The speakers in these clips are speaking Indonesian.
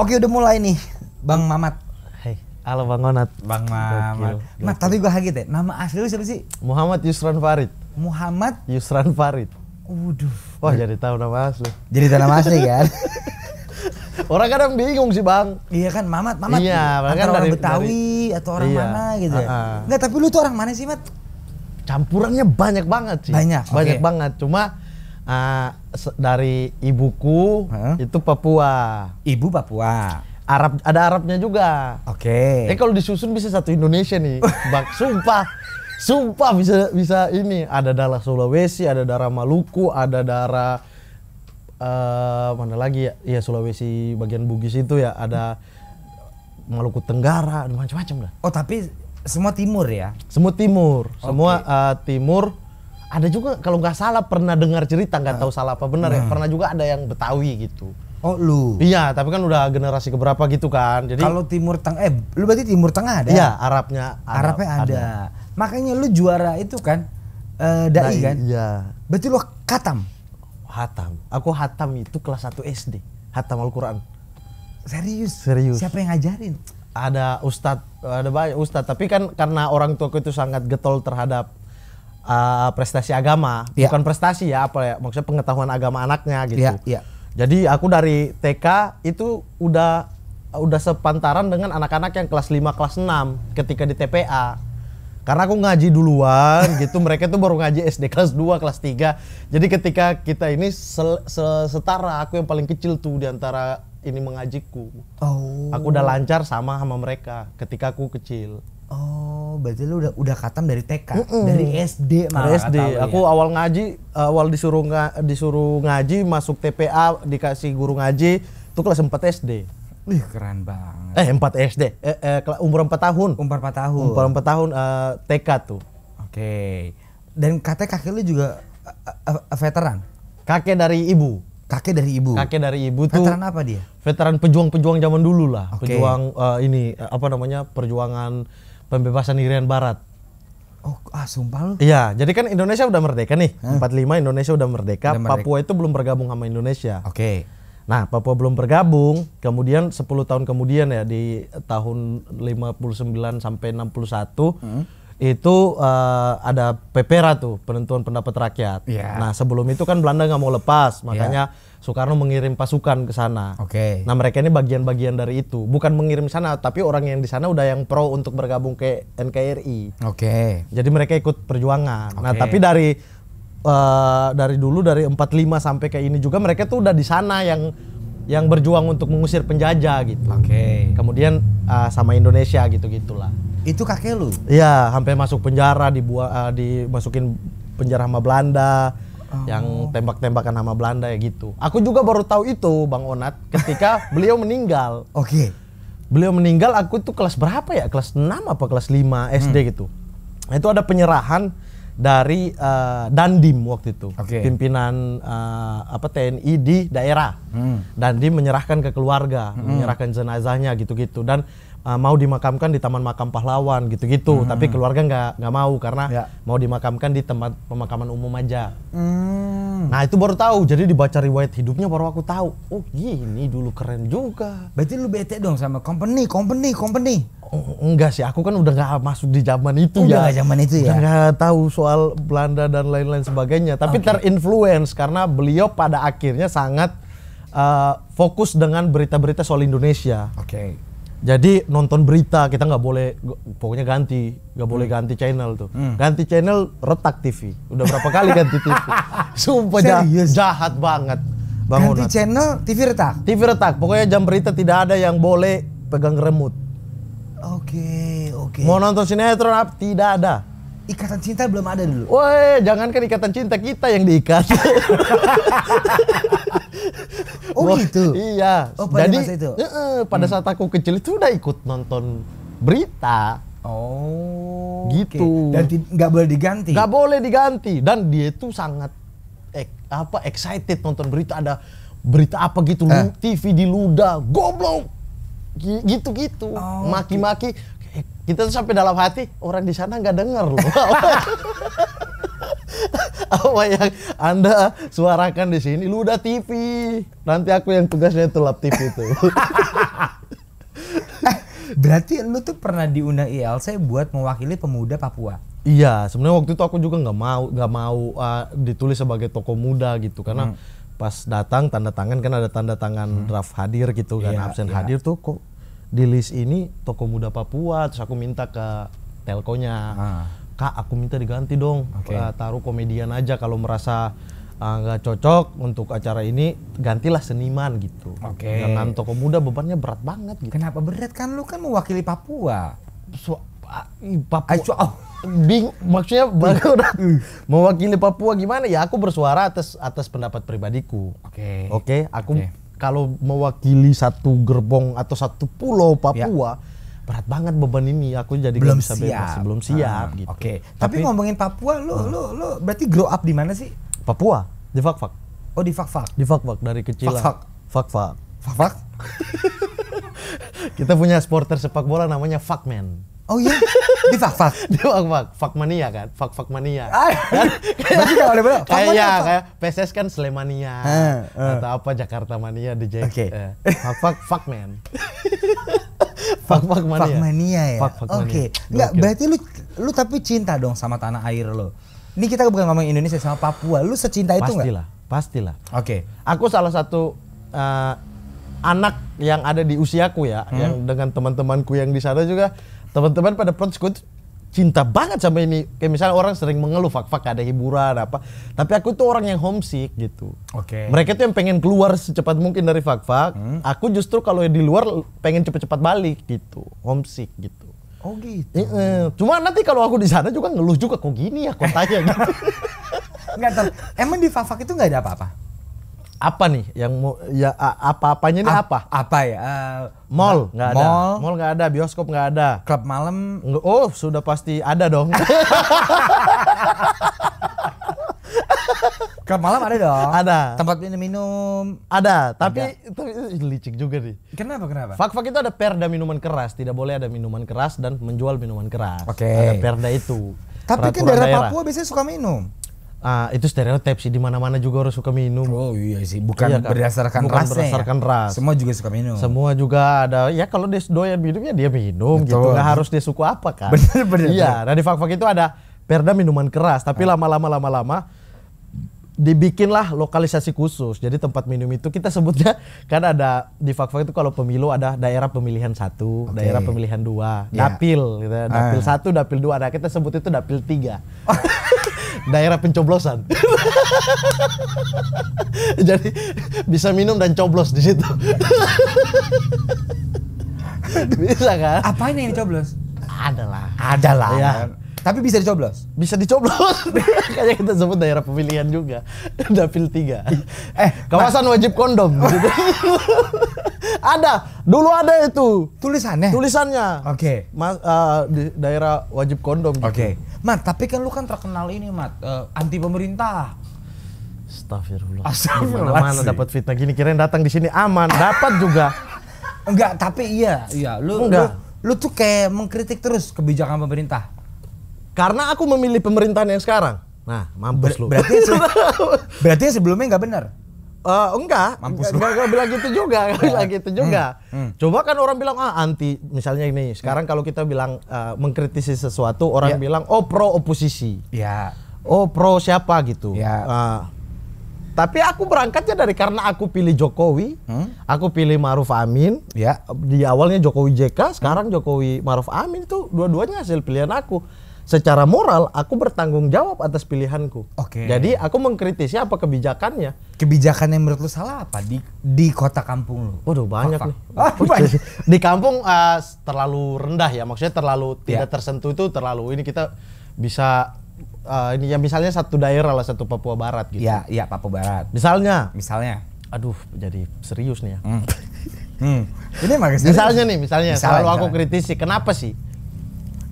Oke udah mulai nih Bang Mamat. Hei, Halo Bang Onat. Bang Mamat. Gokil. Mat, tapi gue kaget ya. Nama asli lu siapa sih? Muhammad Yusran Farid. Muhammad Yusran Farid. Waduh. Wah, jadi tahu nama asli. Jadi tahu nama asli kan? orang kadang bingung sih bang iya kan mamat mamat iya, kan orang dari, betawi dari, atau orang iya, mana gitu uh, uh. nggak tapi lu tuh orang mana sih mat campurannya banyak banget sih banyak banyak okay. banget cuma uh, dari ibuku huh? itu Papua. Ibu Papua. Arab ada Arabnya juga. Oke. Okay. Eh kalau disusun bisa satu Indonesia nih. Bak sumpah. Sumpah bisa bisa ini ada darah Sulawesi, ada darah Maluku, ada darah uh, mana lagi ya? Iya Sulawesi bagian Bugis itu ya ada Maluku Tenggara, macam-macam lah Oh, tapi semua timur ya? Semua timur. Okay. Semua uh, timur ada juga kalau nggak salah pernah dengar cerita nggak ah. tahu salah apa benar ya hmm. pernah juga ada yang Betawi gitu Oh lu. Iya, tapi kan udah generasi keberapa gitu kan. Jadi kalau Timur Tengah eh lu berarti Timur Tengah ada? Iya, Arabnya Arab, Arabnya ada. ada. Makanya lu juara itu kan eh dai, dai kan? Iya. Berarti lu khatam. Hatam. Aku khatam itu kelas 1 SD. khatam Al-Qur'an. Serius? Serius. Siapa yang ngajarin? Ada ustadz, ada banyak ustadz, tapi kan karena orang tuaku itu sangat getol terhadap uh, prestasi agama, ya. bukan prestasi ya, apa ya maksudnya pengetahuan agama anaknya gitu. Ya, ya. Jadi aku dari TK itu udah udah sepantaran dengan anak-anak yang kelas 5, kelas 6 ketika di TPA. Karena aku ngaji duluan gitu, mereka tuh baru ngaji SD kelas 2, kelas 3. Jadi ketika kita ini sel, sel, setara, aku yang paling kecil tuh di antara ini mengajiku. Oh. Aku udah lancar sama sama mereka ketika aku kecil. Oh, berarti lu udah udah katam dari TK, mm -mm. dari SD malah. Dari SD. Ah, aku ya? awal ngaji, awal disuruh nga, disuruh ngaji, masuk TPA dikasih guru ngaji, itu kelas 4 SD. Wih, keren banget. Eh, 4 SD. Eh, eh umur 4 tahun. Umur 4 tahun. Umur 4 tahun uh, eh, TK tuh. Oke. Okay. Dan kakek kakek lu juga uh, uh, veteran. Kakek dari ibu. Kakek dari ibu. Kakek dari ibu tuh. Veteran apa dia? Veteran pejuang-pejuang zaman dulu lah. Okay. Pejuang uh, ini apa namanya? Perjuangan pembebasan Irian Barat. Oh, ah sumpah lu. Iya, jadi kan Indonesia udah merdeka nih. Hah? 45 Indonesia udah merdeka. udah merdeka. Papua itu belum bergabung sama Indonesia. Oke. Okay. Nah, Papua belum bergabung, kemudian 10 tahun kemudian ya di tahun 59 sampai 61 hmm. itu uh, ada PPRA tuh, penentuan pendapat rakyat. Yeah. Nah, sebelum itu kan Belanda nggak mau lepas, iya. makanya yeah Soekarno mengirim pasukan ke sana. Oke. Okay. Nah mereka ini bagian-bagian dari itu, bukan mengirim sana, tapi orang yang di sana udah yang pro untuk bergabung ke NKRI. Oke. Okay. Jadi mereka ikut perjuangan. Okay. Nah tapi dari uh, dari dulu dari 45 sampai ke ini juga mereka tuh udah di sana yang yang berjuang untuk mengusir penjajah gitu. Oke. Okay. Kemudian uh, sama Indonesia gitu gitulah. Itu kakek lu? Iya, sampai masuk penjara dibuat uh, ah, dimasukin penjara sama Belanda oh. yang tembak-tembakan nama Belanda ya gitu. Aku juga baru tahu itu Bang Onat ketika beliau meninggal. Oke. Okay. Beliau meninggal aku tuh kelas berapa ya? Kelas 6 apa kelas 5 SD hmm. gitu. Nah, itu ada penyerahan dari uh, Dandim waktu itu. Okay. Pimpinan uh, apa TNI di daerah. Hmm. Dandim menyerahkan ke keluarga, hmm. menyerahkan jenazahnya gitu-gitu dan uh, mau dimakamkan di Taman Makam Pahlawan gitu-gitu, hmm. tapi keluarga nggak nggak mau karena ya. mau dimakamkan di tempat pemakaman umum aja. Hmm. Nah itu baru tahu, jadi dibaca riwayat hidupnya baru aku tahu. Oh gini iya, dulu keren juga. Berarti lu bete dong sama company, company, company. Oh, enggak sih, aku kan udah nggak masuk di zaman itu udah ya. Udah zaman itu ya. Enggak tahu soal Belanda dan lain-lain sebagainya. Tapi okay. terinfluence karena beliau pada akhirnya sangat uh, fokus dengan berita-berita soal Indonesia. Oke. Okay jadi nonton berita kita nggak boleh, pokoknya ganti, nggak boleh hmm. ganti channel tuh. Hmm. Ganti channel retak TV. Udah berapa kali ganti TV? Sumpah jah jahat banget. bangunan ganti channel TV retak. TV retak. Pokoknya jam berita tidak ada yang boleh pegang remote. Oke, okay, oke. Okay. Mau nonton sinetron apa? Tidak ada ikatan cinta belum ada dulu. Wah, jangankan ikatan cinta kita yang diikat. oh Wah, gitu. Iya. Oh, pada Jadi masa itu? pada hmm. saat aku kecil itu udah ikut nonton berita. Oh. Gitu. Okay. Dan nggak boleh diganti. Nggak boleh diganti. Dan dia itu sangat ek, apa excited nonton berita ada berita apa gitu eh. TV di luda goblok gitu-gitu oh, maki-maki kita tuh sampai dalam hati orang di sana nggak dengar loh apa yang anda suarakan di sini lu udah TV nanti aku yang tugasnya itu lap TV itu eh, berarti lu tuh pernah diundang ILC buat mewakili pemuda Papua iya sebenarnya waktu itu aku juga nggak mau nggak mau uh, ditulis sebagai tokoh muda gitu karena hmm. pas datang tanda tangan kan ada tanda tangan hmm. draft hadir gitu kan yeah, absen yeah. hadir tuh kok di list ini toko muda Papua terus aku minta ke telkonya ah. kak aku minta diganti dong okay. uh, eh, taruh komedian aja kalau merasa eh, nggak uh, cocok untuk acara ini gantilah seniman gitu okay. dengan toko muda bebannya berat banget gitu kenapa berat kan lu kan mewakili Papua so, ah, Papua oh. Bing, maksudnya baru mewakili Papua gimana ya aku bersuara atas atas pendapat pribadiku oke okay. oke okay? aku okay kalau mewakili satu gerbong atau satu pulau Papua ya. berat banget beban ini aku jadi belum bisa siap. bebas belum siap ah, gitu. Oke. Okay. Tapi, Tapi ngomongin Papua lo uh. lo lu berarti grow up di mana sih? Papua, di Fakfak. Oh, di Fakfak. Di Fakfak dari kecil. Fakfak. Fakfak. Fakfak. Kita punya supporter sepak bola namanya Fakman. Oh iya, di fak fak. di fak fak, fak mania kan, fak fak mania. Ah, iya. kan? kalau kayak, ya, Kayak ya, kayak PSS kan Slemania uh, ah, uh. Ah. atau apa Jakarta mania di Jack. Oke. Okay. Eh, fak fak fak man. fak fak mania. Fak mania ya. Fak fak Oke, okay. enggak berarti lu lu tapi cinta dong sama tanah air lo. Ini kita bukan ngomong Indonesia sama Papua, lu secinta itu enggak? Pastilah, gak? pastilah. Oke. Okay. Aku salah satu uh, anak yang ada di usiaku ya, hmm. yang dengan teman-temanku yang di sana juga teman-teman pada Prons gue cinta banget sama ini. Kayak misalnya orang sering mengeluh fak-fak ada hiburan apa. Tapi aku tuh orang yang homesick gitu. Oke. Okay. Mereka tuh yang pengen keluar secepat mungkin dari fak-fak. Hmm. Aku justru kalau di luar pengen cepet-cepat balik gitu. Homesick gitu. Oh gitu. E -e. Cuma nanti kalau aku di sana juga ngeluh juga kok gini ya kotanya gitu. Enggak, emang di fak-fak itu nggak ada apa-apa? apa nih yang mau ya apa-apanya ini A apa? Apa ya? Uh, mall nggak ada. Mall nggak ada, bioskop nggak ada. Klub malam? Oh sudah pasti ada dong. Klub malam ada dong. Ada. Tempat minum-minum. Ada, tapi ada. itu, licik juga nih. Kenapa kenapa? Fak-fak itu ada perda minuman keras, tidak boleh ada minuman keras dan menjual minuman keras. Oke. Okay. Ada perda itu. Tapi kan daerah, daerah Papua biasanya suka minum. Ah, itu stereotip sih di mana-mana juga harus suka minum. Oh iya sih, bukan iya, berdasarkan bukan ras. berdasarkan ras. Semua juga suka minum. Semua juga ada ya kalau dia doyan minum ya dia minum gitu. Betul. gitu. Nggak harus dia suka apa kan. Benar-benar. Iya, nah di fak-fak itu ada perda minuman keras, tapi ah. lama-lama ah. lama-lama dibikinlah lokalisasi khusus. Jadi tempat minum itu kita sebutnya kan ada di fak-fak itu kalau pemilu ada daerah pemilihan satu, okay. daerah pemilihan dua, yeah. dapil, gitu, ya. dapil ah. satu, dapil dua. Nah kita sebut itu dapil tiga. daerah pencoblosan. Jadi bisa minum dan coblos di situ. bisa kan? Apanya yang dicoblos? Adalah. Adalah. Ya. Tapi bisa dicoblos? Bisa dicoblos. Kayaknya kita sebut daerah pemilihan juga. Dapil 3. Eh, kawasan nah. wajib kondom. gitu. ada. Dulu ada itu. Tulisannya? Tulisannya. Oke. Okay. Mas, uh, eh, daerah wajib kondom. Gitu. Oke. Okay. Mat, tapi kan lu kan terkenal ini, Mat. Uh, anti pemerintah. Astagfirullah. Astagfirullah. Mana dapat fitnah gini kirain datang di sini aman, dapat juga. Enggak, tapi iya, iya. Lu, Enggak. lu lu tuh kayak mengkritik terus kebijakan pemerintah. Karena aku memilih pemerintahan yang sekarang. Nah, mampus Ber lu. Berarti se berarti sebelumnya nggak benar. Uh, eh, enggak, mampus enggak, enggak bilang gitu juga, enggak iya. bilang gitu juga. Hmm, hmm. Coba kan orang bilang ah anti, misalnya ini. Sekarang hmm. kalau kita bilang uh, mengkritisi sesuatu, orang yeah. bilang oh pro oposisi. Ya. Yeah. Oh pro siapa gitu. Yeah. Iya. Uh, tapi aku berangkatnya dari karena aku pilih Jokowi, hmm? aku pilih Maruf Amin. Ya. Di awalnya Jokowi JK, hmm? sekarang Jokowi Maruf Amin tuh dua-duanya hasil pilihan aku secara moral aku bertanggung jawab atas pilihanku. Oke. Okay. Jadi aku mengkritisi apa kebijakannya. Kebijakan yang menurut lu salah apa di di kota kampung lu? Waduh banyak nih. Ah, banyak. Di kampung uh, terlalu rendah ya, maksudnya terlalu yeah. tidak tersentuh itu terlalu ini kita bisa uh, ini ya misalnya satu daerah lah satu Papua Barat gitu. Iya, iya Papua Barat. Misalnya. Misalnya. Aduh, jadi serius nih ya. Mm. hmm. Ini misalnya nih, misalnya, misalnya selalu misalnya. aku kritisi, kenapa sih?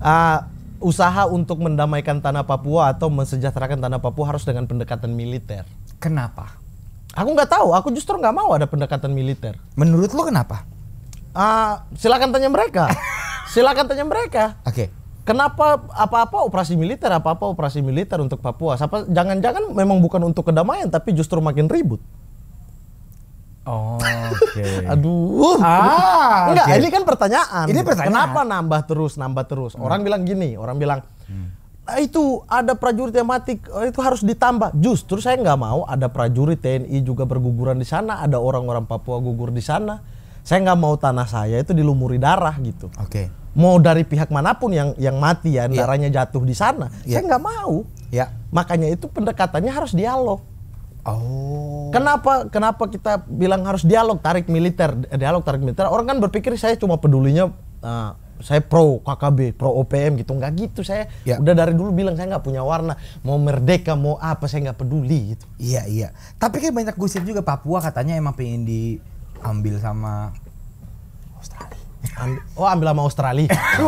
Uh, usaha untuk mendamaikan tanah Papua atau mensejahterakan tanah Papua harus dengan pendekatan militer. Kenapa? Aku nggak tahu. Aku justru nggak mau ada pendekatan militer. Menurut lo kenapa? Uh, silakan tanya mereka. silakan tanya mereka. Oke. Okay. Kenapa apa-apa operasi militer, apa-apa operasi militer untuk Papua? jangan-jangan memang bukan untuk kedamaian tapi justru makin ribut. Oh, Okay. Aduh. Ah, enggak, okay. ini kan pertanyaan. Ini pertanyaan. Kenapa nambah terus, nambah terus? Hmm. Orang bilang gini, orang bilang hmm. Nah, itu ada prajurit yang mati, eh, itu harus ditambah. Justru saya nggak mau ada prajurit TNI juga berguguran di sana, ada orang-orang Papua gugur di sana. Saya nggak mau tanah saya itu dilumuri darah gitu. Oke. Okay. Mau dari pihak manapun yang yang mati ya, yeah. darahnya jatuh di sana. Yeah. Saya nggak mau. Ya. Makanya itu pendekatannya harus dialog. Oh. Kenapa kenapa kita bilang harus dialog tarik militer, dialog tarik militer? Orang kan berpikir saya cuma pedulinya uh, saya pro KKB, pro OPM gitu. Nggak gitu. Saya ya. udah dari dulu bilang saya nggak punya warna. Mau merdeka, mau apa saya nggak peduli gitu. Iya, iya. Tapi kan banyak gusir juga Papua katanya emang pengen diambil sama Australia. Ambil, oh ambil sama Australia.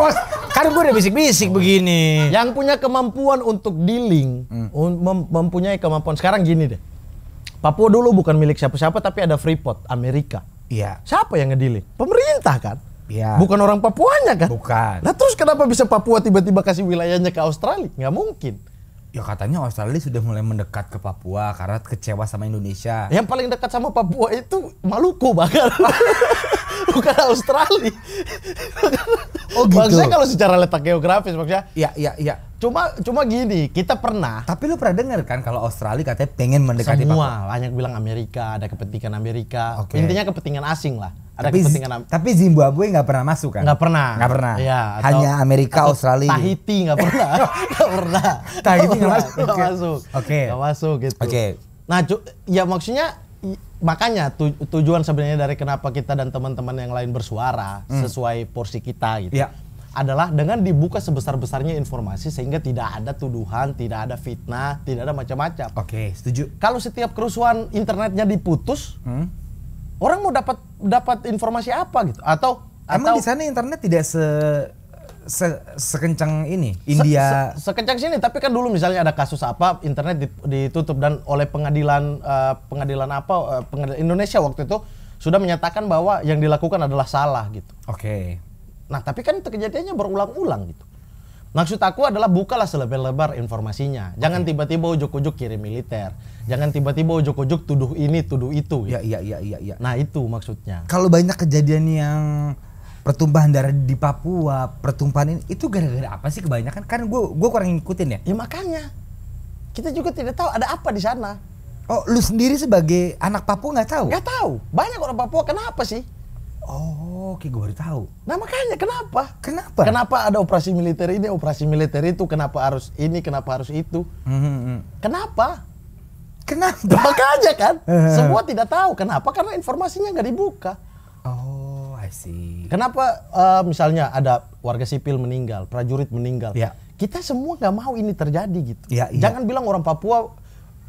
kan gue udah bisik-bisik oh. begini. Yang punya kemampuan untuk dealing, hmm. mempunyai kemampuan. Sekarang gini deh Papua dulu bukan milik siapa-siapa tapi ada Freeport Amerika. Iya. Siapa yang ngedili? Pemerintah kan? Iya. Bukan orang Papuanya kan? Bukan. Nah terus kenapa bisa Papua tiba-tiba kasih wilayahnya ke Australia? Nggak mungkin. Ya katanya Australia sudah mulai mendekat ke Papua karena kecewa sama Indonesia. Yang paling dekat sama Papua itu Maluku bahkan. Bukan Australia. Oh gitu. Maksudnya kalau secara letak geografis maksudnya. Iya, iya, iya. Cuma cuma gini, kita pernah. Tapi lu pernah dengar kan kalau Australia katanya pengen mendekati Semua, Papua. banyak bilang Amerika, ada kepentingan Amerika. Okay. Intinya kepentingan asing lah. Ada tapi, kepentingan Tapi Zimbabwe nggak pernah masuk kan? Nggak pernah. Nggak pernah. Iya, atau, Hanya Amerika, Australia. Tahiti nggak pernah. Nggak pernah. Tahiti nggak masuk. Nggak okay. masuk. Oke. Okay. masuk gitu. Oke. Okay. Nah, ya maksudnya makanya tu tujuan sebenarnya dari kenapa kita dan teman-teman yang lain bersuara hmm. sesuai porsi kita gitu. yeah adalah dengan dibuka sebesar-besarnya informasi sehingga tidak ada tuduhan, tidak ada fitnah, tidak ada macam-macam. Oke, setuju. Kalau setiap kerusuhan internetnya diputus, hmm? orang mau dapat dapat informasi apa gitu? Atau emang atau, di sana internet tidak se se sekencang ini India se, se, sekencang sini tapi kan dulu misalnya ada kasus apa internet ditutup dan oleh pengadilan uh, pengadilan apa uh, pengadilan Indonesia waktu itu sudah menyatakan bahwa yang dilakukan adalah salah gitu. Oke. Nah, tapi kan kejadiannya berulang-ulang gitu. Maksud aku adalah bukalah selebar-lebar informasinya. Jangan tiba-tiba ujuk-ujuk kirim militer. Jangan tiba-tiba ujuk-ujuk tuduh ini, tuduh itu. Gitu. Ya, iya, iya, iya, iya. Nah, itu maksudnya. Kalau banyak kejadian yang pertumpahan darah di Papua, pertumpahan ini itu gara-gara apa sih kebanyakan? Kan gue gua kurang ngikutin ya. Ya makanya. Kita juga tidak tahu ada apa di sana. Oh, lu sendiri sebagai anak Papua nggak tahu? Nggak tahu. Banyak orang Papua kenapa sih? Oh, oke gue baru tahu. Nah makanya kenapa? Kenapa? Kenapa ada operasi militer ini, operasi militer itu, kenapa harus ini, kenapa harus itu? Mm-hmm. Kenapa? Kenapa? Makanya kan, semua tidak tahu. Kenapa? Karena informasinya nggak dibuka. Oh, I see. Kenapa uh, misalnya ada warga sipil meninggal, prajurit meninggal? Yeah. Kita semua nggak mau ini terjadi gitu. Yeah, iya. Jangan bilang orang Papua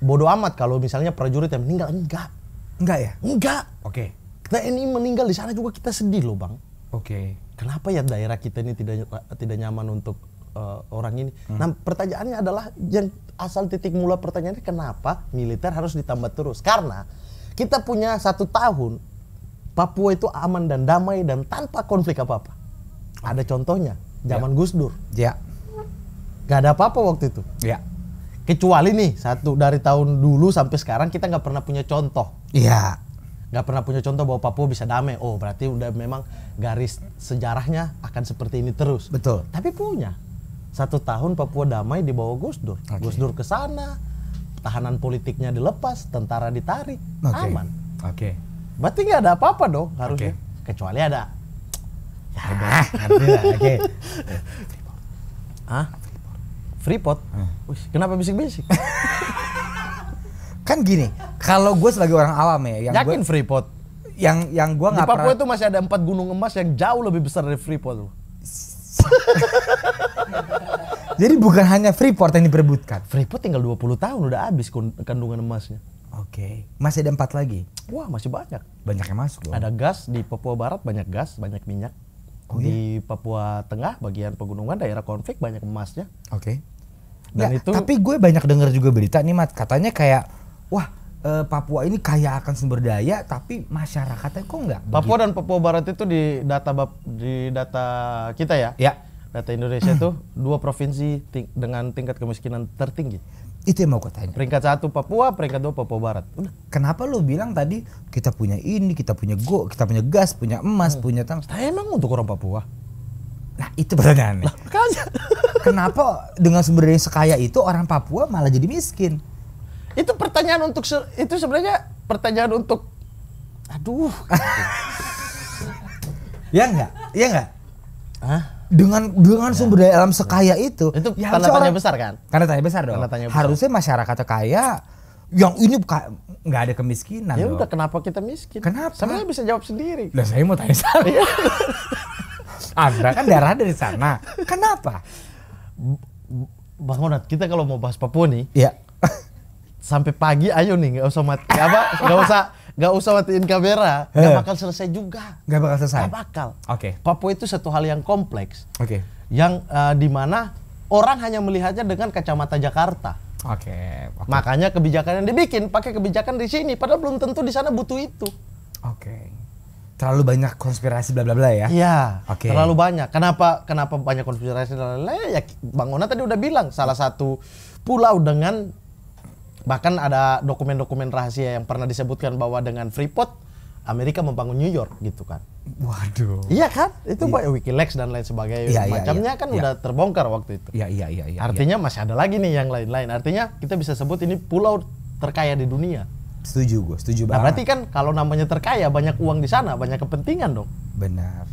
bodoh amat kalau misalnya prajurit yang meninggal enggak. Enggak ya? Enggak. Oke. Okay Nah, ini meninggal di sana juga kita sedih loh bang. Oke. Okay. Kenapa ya daerah kita ini tidak tidak nyaman untuk uh, orang ini? Hmm. Nah pertanyaannya adalah yang asal titik mula pertanyaannya kenapa militer harus ditambah terus? Karena kita punya satu tahun Papua itu aman dan damai dan tanpa konflik apa apa. Ada contohnya zaman ya. Gus Dur. Ya. Gak ada apa-apa waktu itu. Ya kecuali nih satu dari tahun dulu sampai sekarang kita nggak pernah punya contoh. Iya nggak pernah punya contoh bahwa Papua bisa damai. Oh, berarti udah memang garis sejarahnya akan seperti ini terus. Betul. Tapi punya. Satu tahun Papua damai di bawah Gus Dur. Okay. Gus Dur ke sana, tahanan politiknya dilepas, tentara ditarik, okay. aman. Oke. Okay. Berarti nggak ada apa-apa dong harusnya. Okay. Kecuali ada. Ya, oke. Okay. Hah? Freeport. kenapa bisik-bisik? kan gini kalau gue sebagai orang awam ya yang yakin gua, Freeport yang yang gue nggak Papua itu masih ada empat gunung emas yang jauh lebih besar dari Freeport loh. Jadi bukan hanya Freeport yang diperebutkan. Freeport tinggal 20 tahun udah habis kandungan emasnya. Oke. Okay. Masih ada empat lagi? Wah masih banyak. Banyak yang masuk loh. Ada gas di Papua Barat banyak gas, banyak minyak. Oh, di iya? Papua Tengah bagian pegunungan daerah konflik banyak emasnya. Oke. Okay. Dan ya, itu. Tapi gue banyak dengar juga berita nih Mat, katanya kayak wah eh, Papua ini kaya akan sumber daya tapi masyarakatnya kok nggak Papua begitu? dan Papua Barat itu di data di data kita ya ya data Indonesia itu dua provinsi ting dengan tingkat kemiskinan tertinggi itu yang mau gue tanya. Peringkat satu Papua, peringkat dua Papua Barat. Udah. Kenapa lu bilang tadi kita punya ini, kita punya go, kita punya gas, punya emas, hmm. punya tanah Saya emang untuk orang Papua. Nah itu pertanyaannya. Kenapa dengan sumber daya sekaya itu orang Papua malah jadi miskin? itu pertanyaan untuk itu sebenarnya pertanyaan untuk aduh ya enggak ya enggak Hah? dengan dengan sumber daya alam iya. sekaya itu itu ya tanda tanya besar kan karena tanya besar dong tanda tanya besar. harusnya masyarakat kaya yang ini nggak ada kemiskinan ya udah kenapa kita miskin kenapa sebenarnya bisa jawab sendiri lah saya mau tanya sama iya. Anda kan darah dari sana kenapa Bang Onat kita kalau mau bahas Papua nih ya sampai pagi ayo nih nggak usah mati apa nggak usah nggak usah matiin kamera nggak eh. bakal selesai juga nggak bakal selesai nggak bakal oke okay. Papua itu satu hal yang kompleks oke okay. yang uh, eh, dimana orang hanya melihatnya dengan kacamata Jakarta oke okay. okay. makanya kebijakan yang dibikin pakai kebijakan di sini padahal belum tentu di sana butuh itu oke okay. terlalu banyak konspirasi bla bla bla ya iya oke okay. terlalu banyak kenapa kenapa banyak konspirasi bla bla bla ya bang Ona tadi udah bilang salah satu pulau dengan Bahkan ada dokumen-dokumen rahasia yang pernah disebutkan bahwa dengan Freeport Amerika membangun New York gitu kan. Waduh. Iya kan? Itu iya. Wikileaks dan lain sebagainya iya, iya, iya. macamnya iya, kan iya. udah terbongkar waktu itu. Iya iya iya. iya, iya. Artinya iya. masih ada lagi nih yang lain-lain. Artinya kita bisa sebut ini pulau terkaya di dunia. Setuju gue, setuju banget. Nah, berarti kan kalau namanya terkaya banyak uang di sana, banyak kepentingan dong. Benar.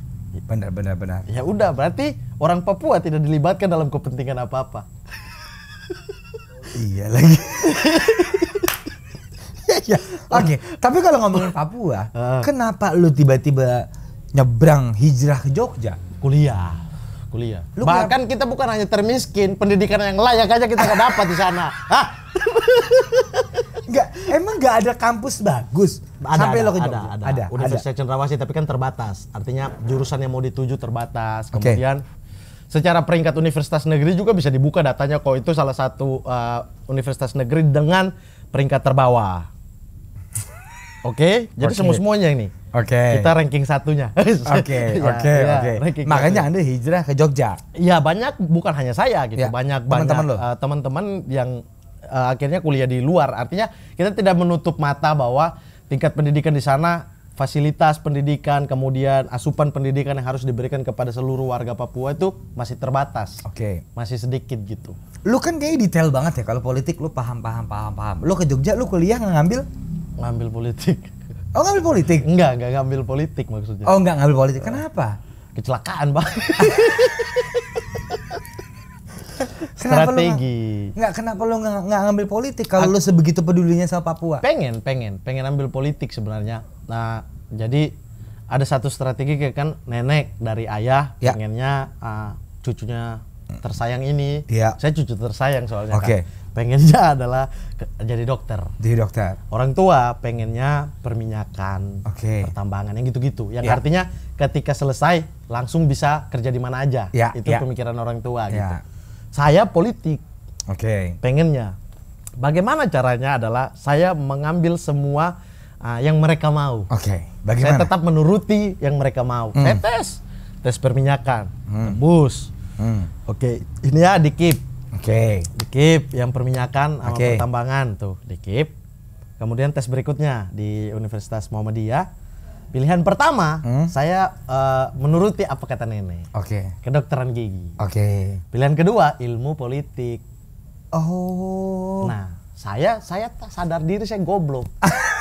Benar benar benar. Ya udah berarti orang Papua tidak dilibatkan dalam kepentingan apa-apa. Iya lagi. ya, Oke, okay. tapi kalau ngomongin Papua, uh. kenapa lu tiba-tiba nyebrang hijrah ke Jogja? Kuliah. Kuliah. Lu Bahkan kenapa? kita bukan hanya termiskin, pendidikan yang layak aja kita gak dapat di sana. Hah? Enggak, emang enggak ada kampus bagus ada, sampai ada, lo ke Jogja? Ada, ada. ada. Universitas Cendrawasih tapi kan terbatas. Artinya jurusan yang mau dituju terbatas. Kemudian okay secara peringkat universitas negeri juga bisa dibuka datanya kok itu salah satu uh, universitas negeri dengan peringkat terbawah. Oke, okay? jadi okay. semua semuanya ini. Oke. Okay. Kita ranking satunya. Oke, ya, oke, ya, oke. Makanya Anda hijrah ke Jogja. Iya, banyak bukan hanya saya gitu, ya, banyak teman -teman banyak teman eh, teman-teman yang uh, akhirnya kuliah di luar. Artinya kita tidak menutup mata bahwa tingkat pendidikan di sana fasilitas pendidikan, kemudian asupan pendidikan yang harus diberikan kepada seluruh warga Papua itu masih terbatas. Oke. Okay. Masih sedikit gitu. Lu kan kayak detail banget ya kalau politik lu paham paham paham paham. Lu ke Jogja lu kuliah ngambil? Ngambil politik. Oh ngambil politik? Enggak, enggak ngambil politik maksudnya. Oh nggak ngambil politik. Eh, kenapa? Kecelakaan, Bang. strategi. Lu kenapa lu nggak ngambil politik kalau lu sebegitu pedulinya sama Papua? Pengen, pengen, pengen ambil politik sebenarnya Nah, jadi ada satu strategi kayak kan nenek dari ayah ya. pengennya uh, cucunya tersayang ini. Ya. Saya cucu tersayang soalnya okay. kan. Pengennya adalah jadi dokter. Jadi dokter. Orang tua pengennya perminyakan, okay. pertambangan yang gitu-gitu. Yang ya. artinya ketika selesai langsung bisa kerja di mana aja. Ya. Itu ya. pemikiran orang tua ya. gitu. Saya politik. Oke. Okay. Pengennya. Bagaimana caranya adalah saya mengambil semua uh, yang mereka mau. Oke. Okay. Bagaimana? Saya tetap menuruti yang mereka mau. Hmm. Saya tes, tes perminyakan, hmm. Hmm. Oke, okay. ini ya dikip. Oke. Okay. Dikip yang perminyakan sama okay. pertambangan tuh dikip. Kemudian tes berikutnya di Universitas Muhammadiyah. Pilihan pertama hmm? saya uh, menuruti apa kata nenek. Oke. Okay. Kedokteran gigi. Oke. Okay. Pilihan kedua ilmu politik. Oh. Nah, saya saya sadar diri saya goblok.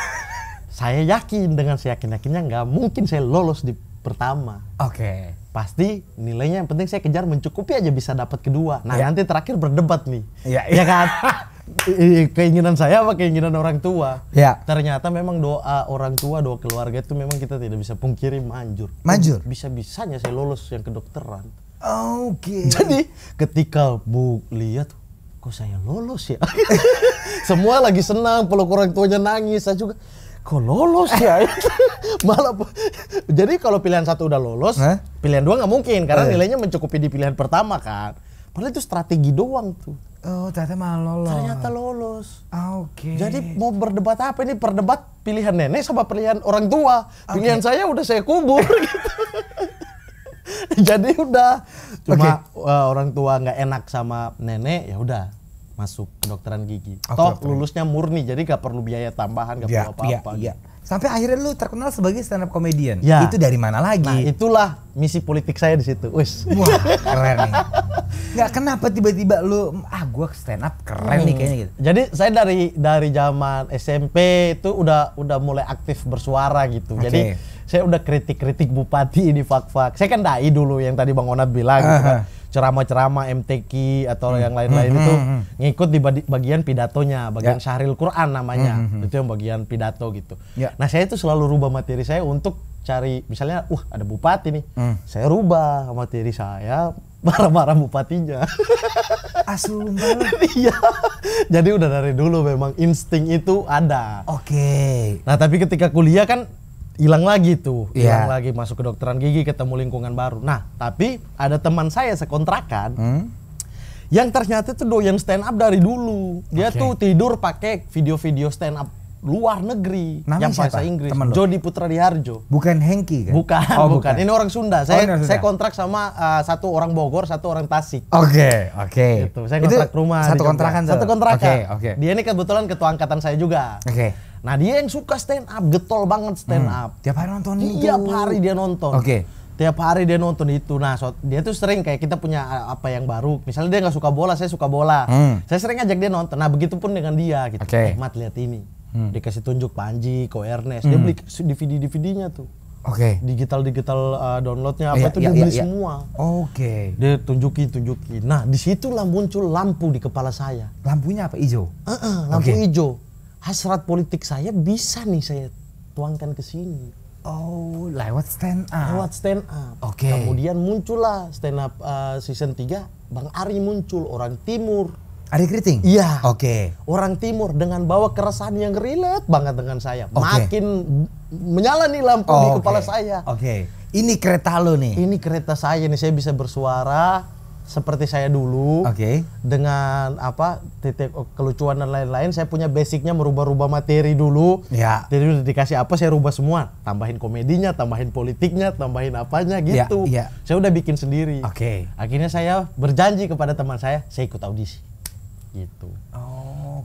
saya yakin dengan saya yakin yakinnya nggak mungkin saya lolos di pertama. Oke. Okay. Pasti nilainya yang penting saya kejar mencukupi aja bisa dapat kedua. Nah, yeah. nanti terakhir berdebat nih. Iya, yeah, Iya ya kan? keinginan saya apa keinginan orang tua. Ya. Ternyata memang doa orang tua, doa keluarga itu memang kita tidak bisa pungkiri manjur. Manjur. Bisa-bisanya saya lolos yang kedokteran. Oke. Okay. Jadi ketika Bu lihat kok saya lolos ya. Semua lagi senang, peluk orang tuanya nangis, saya juga kok lolos ya? Malah jadi kalau pilihan satu udah lolos, Hah? pilihan dua nggak mungkin karena oh, iya. nilainya mencukupi di pilihan pertama kan. Padahal itu strategi doang tuh. Oh, ternyata malah lolos. Ternyata lolos. Ah, Oke. Okay. Jadi mau berdebat apa ini? Perdebat pilihan nenek sama pilihan orang tua. Pilihan saya udah saya kubur gitu. Jadi udah. Cuma okay. uh, eh, orang tua nggak enak sama nenek, ya udah masuk kedokteran gigi. atau Toh lulusnya murni, jadi gak perlu biaya tambahan, gak ya, perlu apa-apa. Ya, ya. Sampai akhirnya lu terkenal sebagai stand up comedian. Ya. Itu dari mana lagi? Nah, itulah misi politik saya di situ. Wis. Wah, keren nih. Gak kenapa tiba-tiba lu ah gua stand up keren hmm. nih kayaknya gitu. Jadi saya dari dari zaman SMP itu udah udah mulai aktif bersuara gitu. Okay. Jadi saya udah kritik-kritik bupati ini fak-fak. Saya kan dai dulu yang tadi Bang Onat bilang uh -huh. gitu kan ceramah-ceramah MTQ atau hmm. yang lain-lain hmm. itu hmm, hmm. ngikut di bagian pidatonya, bagian yeah. Syahril Quran namanya. Hmm, hmm. Itu yang bagian pidato gitu. Yeah. Nah, saya itu selalu rubah materi saya untuk cari misalnya uh ada bupati nih. Hmm. Saya rubah materi saya marah-marah bupatinya. Asumsi. Iya. Jadi udah dari dulu memang insting itu ada. Oke. Okay. Nah, tapi ketika kuliah kan hilang lagi tuh, iya. hilang yeah. lagi masuk ke dokteran gigi ketemu lingkungan baru. Nah, tapi ada teman saya sekontrakan hmm? yang ternyata tuh doyan stand up dari dulu. Dia okay. tuh tidur pakai video-video stand up luar negeri Nama yang bahasa Inggris. Temen Jody Putra Diharjo. Bukan Hengki kan? Bukan, oh, bukan. bukan. Ini orang Sunda. Oh, saya oh, orang Sunda. saya kontrak sama uh, satu orang Bogor, satu orang Tasik. Oke, okay, oke. Okay. Gitu. Saya kontrak Itu rumah. Satu kontrakan. Satu kontrakan. Oke, okay, oke. Okay. Dia ini kebetulan ketua angkatan saya juga. Oke. Okay Nah dia yang suka stand up, getol banget stand hmm. up. Tiap hari nonton itu. Tiap hari dia nonton. Oke. Okay. Tiap hari dia nonton itu. Nah, so, dia tuh sering kayak kita punya eh, apa yang baru. Misalnya dia nggak suka bola, saya suka bola. Hmm. Saya sering ajak dia nonton. Nah, begitu pun dengan dia gitu. Okay. Nikmat lihat ini. Hmm. Dikasih tunjuk Panji, Ko Ernest. Hmm. Dia beli DVD-DVD-nya tuh. Oke. Okay. Digital digital uh, eh, downloadnya apa yeah, itu yeah, dibeli iya, yeah, semua. Oke. Okay. Dia tunjuki tunjuki. Nah disitulah muncul lampu di kepala saya. Lampunya apa Ijo. Uh -uh, lampu okay. hijau hasrat politik saya bisa nih saya tuangkan ke sini. Oh, lewat stand up. Lewat stand up. Oke. Okay. Kemudian muncullah stand up uh, season 3, Bang Ari muncul orang timur. Ari Kriting? Iya. Oke. Okay. Orang timur dengan bawa keresahan yang relate banget dengan saya. Okay. Makin menyala nih lampu oh, di kepala okay. saya. Oke. Okay. Ini kereta lo nih. Ini kereta saya nih, saya bisa bersuara seperti saya dulu, okay. dengan apa titik kelucuan dan lain-lain, saya punya basicnya merubah-rubah materi dulu. Ya. Jadi udah dikasih apa saya rubah semua, tambahin komedinya, tambahin politiknya, tambahin apanya ya, gitu. Ya, ya. Saya udah bikin sendiri. Oke. Okay. Akhirnya saya berjanji kepada teman saya, saya ikut audisi. Gitu. Oh.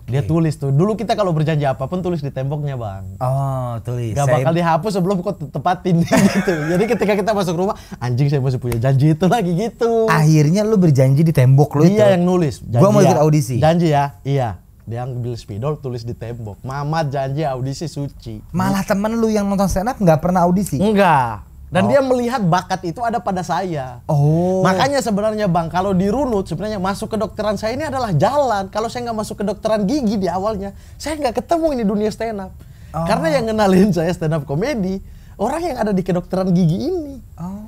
Dia tulis tuh. Dulu kita kalau berjanji apapun tulis di temboknya, Bang. Oh, tulis. Gak bakal dihapus sebelum kau tepatin gitu. Jadi ketika kita masuk rumah, anjing saya masih punya janji itu lagi gitu. Akhirnya lu berjanji di tembok lu Dia Iya yang nulis. Janji gua mau ya. ikut audisi. Janji ya. Iya. Dia ambil spidol tulis di tembok. Mamat janji audisi suci. Malah temen lu yang nonton stand up nggak pernah audisi? Enggak dan oh. dia melihat bakat itu ada pada saya. Oh. Makanya sebenarnya Bang, kalau dirunut sebenarnya masuk ke dokteran saya ini adalah jalan. Kalau saya nggak masuk ke dokteran gigi di awalnya, saya nggak ketemu ini dunia stand up. Oh. Karena yang kenalin saya stand up komedi orang yang ada di kedokteran gigi ini. Oh.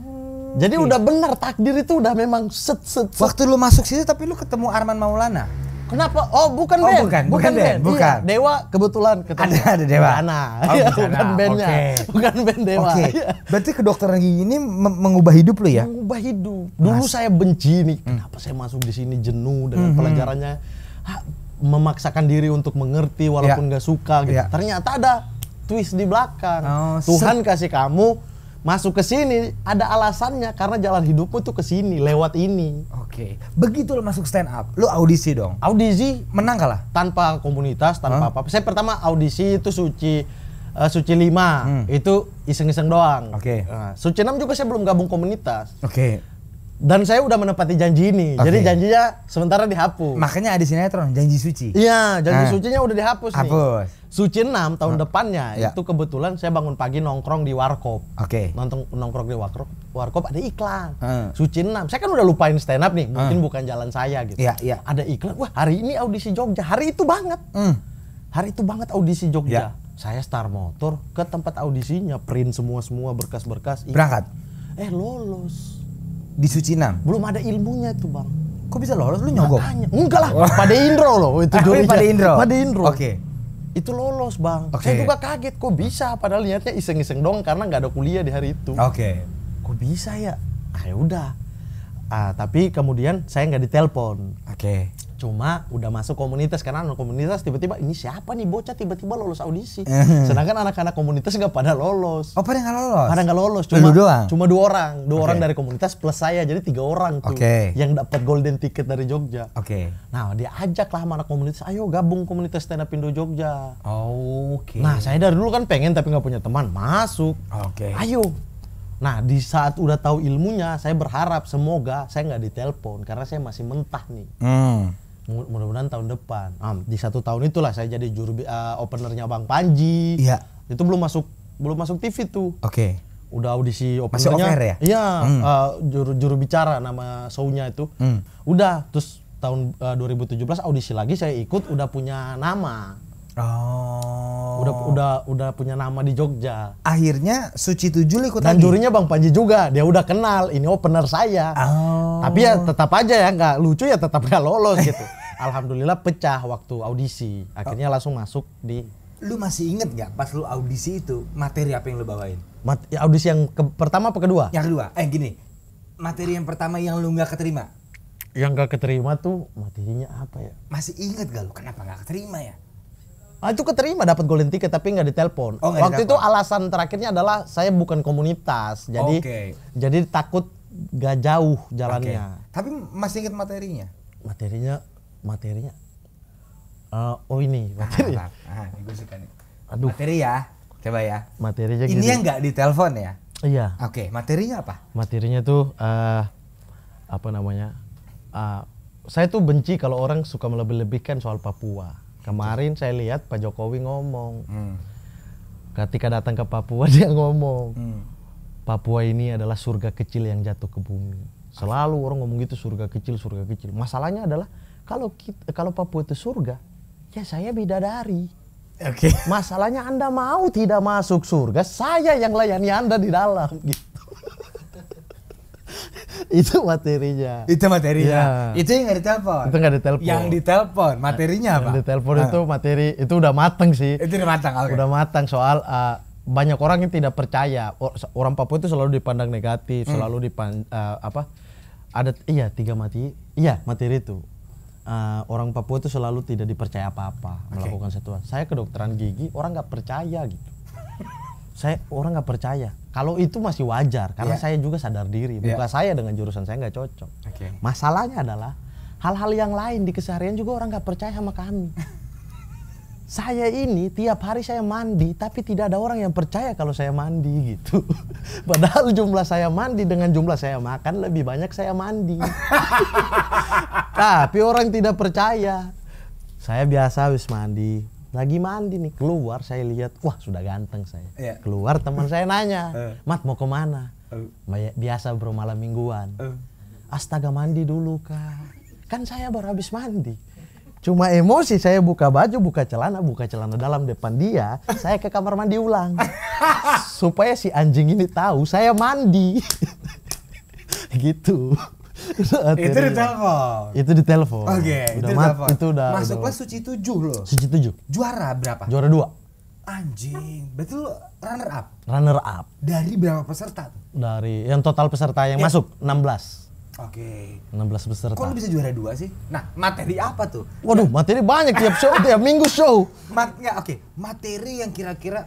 Jadi okay. udah benar takdir itu udah memang set set. set. Waktu lu masuk sini tapi lu ketemu Arman Maulana. Kenapa? Oh, bukan oh, band. Bukan, bukan, bukan band. band. Iya, bukan. Iya, dewa kebetulan ketemu. Ada, ada Dewa. Ana. Oh, iya, bukan ah, bandnya. Okay. Bukan band Dewa. Oke. Okay. Iya. Berarti kedokteran gigi ini mengubah hidup lo ya? Mengubah hidup. Dulu Mas. saya benci nih, hmm. kenapa saya masuk di sini jenuh dengan -hmm. pelajarannya. Ha, memaksakan diri untuk mengerti walaupun ya. gak suka gitu. Ya. Ternyata ada twist di belakang. Oh, Tuhan kasih kamu masuk ke sini ada alasannya karena jalan hidupmu tuh ke sini lewat ini. Oke. Okay. Begitu lo masuk stand up, Lu audisi dong. Audisi menang kalah tanpa komunitas, tanpa apa apa Saya pertama audisi itu suci uh, suci 5. Hmm. Itu iseng-iseng doang. Oke. Okay. Nah, suci 6 juga saya belum gabung komunitas. Oke. Okay dan saya udah menepati janji ini. Okay. Jadi janjinya sementara dihapus. Makanya ada sinetron janji suci. Iya, janji nah. sucinya udah dihapus Hapus. nih. Suci 6 tahun nah. depannya ya. itu kebetulan saya bangun pagi nongkrong di Warkop. Oke. Okay. Nonton nongkrong di Warkop, Warkop ada iklan. Uh. Suci 6. Saya kan udah lupain stand up nih, mungkin uh. bukan jalan saya gitu. Iya, iya. Ada iklan. Wah, hari ini audisi Jogja. Hari itu banget. Mm. Hari itu banget audisi Jogja. Ya. Saya star motor ke tempat audisinya, print semua-semua berkas-berkas. Berangkat. Eh, lolos di Sucinang? Belum ada ilmunya itu bang. Kok bisa lolos? Lu nyogok? Enggak lah, pada Indro loh itu jurinya. Ah, pada Indro? Pada Indro. Oke. Okay. Itu lolos bang. Okay. Saya juga kaget, kok bisa? Padahal niatnya iseng-iseng dong karena nggak ada kuliah di hari itu. Oke. Okay. Kok bisa ya? Ah ya udah. Ah, tapi kemudian saya nggak ditelepon. Oke. Okay cuma udah masuk komunitas karena anak komunitas tiba-tiba ini siapa nih bocah tiba-tiba lolos audisi eh. sedangkan anak-anak komunitas nggak pada lolos oh pada nggak lolos pada nggak lolos cuma dua cuma dua orang dua okay. orang dari komunitas plus saya jadi tiga orang tuh okay. yang dapat golden ticket dari Jogja oke okay. nah dia ajak lah anak komunitas ayo gabung komunitas stand up Indo Jogja oh, oke okay. nah saya dari dulu kan pengen tapi nggak punya teman masuk oke okay. ayo Nah, di saat udah tahu ilmunya, saya berharap semoga saya nggak ditelepon karena saya masih mentah nih. Hmm mudah-mudahan tahun depan. Um, di satu tahun itulah saya jadi juru uh, openernya Bang Panji. Iya. Itu belum masuk belum masuk TV tuh. Oke. Okay. Udah audisi openernya. ya? Iya, mm. uh, juru juru bicara nama shownya itu. mm. Udah, terus tahun eh, uh, 2017 audisi lagi saya ikut udah punya nama. Oh. Udah udah udah punya nama di Jogja. Akhirnya Suci Tujuh ikut Dan lagi. jurinya Bang Panji juga. Dia udah kenal, ini opener saya. Oh. Tapi ya tetap aja ya nggak lucu ya tetap nggak lolos gitu. Alhamdulillah pecah waktu audisi. Akhirnya oh. langsung masuk di Lu masih inget gak pas lu audisi itu materi apa yang lu bawain? Mat ya audisi yang ke pertama apa kedua? Yang kedua. Eh gini. Materi yang pertama yang lu nggak keterima. Yang nggak keterima tuh materinya apa ya? Masih inget gak lu kenapa nggak keterima ya? Ah, itu keterima dapat golden ticket tapi nggak ditelepon. Oh, Waktu itu alasan terakhirnya adalah saya bukan komunitas, jadi okay. jadi takut gak jauh jalannya. Okay. Tapi masih ingat materinya? Materinya, materinya. Uh, oh ini ah, materi. Ah, ah, Aduh. Materi ya, coba ya. Materinya. Ini gini. yang nggak ditelepon ya? Iya. Oke, okay. materinya apa? Materinya tuh uh, apa namanya? Uh, saya tuh benci kalau orang suka melebih-lebihkan soal Papua. Kemarin saya lihat Pak Jokowi ngomong. Hmm. Ketika datang ke Papua dia ngomong. Hmm. Papua ini adalah surga kecil yang jatuh ke bumi. Selalu orang ngomong gitu surga kecil, surga kecil. Masalahnya adalah kalau kita, kalau Papua itu surga, ya saya bidadari. Oke. Okay. Masalahnya Anda mau tidak masuk surga, saya yang layani Anda di dalam gitu. itu materinya. Itu materinya. Ya. Itu yang nggak ditelepon. Itu nggak ditelepon. Yang ditelepon materinya yang apa? Yang ditelepon itu ah. materi itu udah mateng sih. Itu udah matang. Okay. Udah matang soal uh, banyak orang yang tidak percaya orang Papua itu selalu dipandang negatif, hmm. selalu dipan uh, apa? Ada iya tiga mati. Iya materi itu. Uh, orang Papua itu selalu tidak dipercaya apa-apa okay. melakukan sesuatu Saya kedokteran gigi orang nggak percaya gitu. saya orang nggak percaya kalau itu masih wajar karena yeah. saya juga sadar diri. Ya. Bukan yeah. saya dengan jurusan saya nggak cocok. Okay. Masalahnya adalah hal-hal yang lain di keseharian juga orang nggak percaya sama kami. saya ini tiap hari saya mandi tapi tidak ada orang yang percaya kalau saya mandi gitu padahal jumlah saya mandi dengan jumlah saya makan lebih banyak saya mandi tapi orang tidak percaya saya biasa habis mandi lagi mandi nih keluar saya lihat wah sudah ganteng saya yeah. keluar teman saya nanya eh. mat mau kemana uh. biasa bro malam mingguan uh. astaga mandi dulu kak kan saya baru habis mandi cuma emosi saya buka baju buka celana buka celana dalam depan dia saya ke kamar mandi ulang supaya si anjing ini tahu saya mandi gitu itu di telepon. Itu di telepon. Oke, okay, itu itu, mat, itu udah masuk kelas suci 7 loh. Suci 7. Juara berapa? Juara 2. Anjing, berarti lu runner up. Runner up. Dari berapa peserta? Dari yang total peserta yang ya. masuk 16. Oke. Okay. 16 peserta. Kok lu bisa juara dua sih? Nah, materi apa tuh? Waduh, nah. materi banyak tiap show, tiap minggu show. Mat ya, oke. Okay. Materi yang kira-kira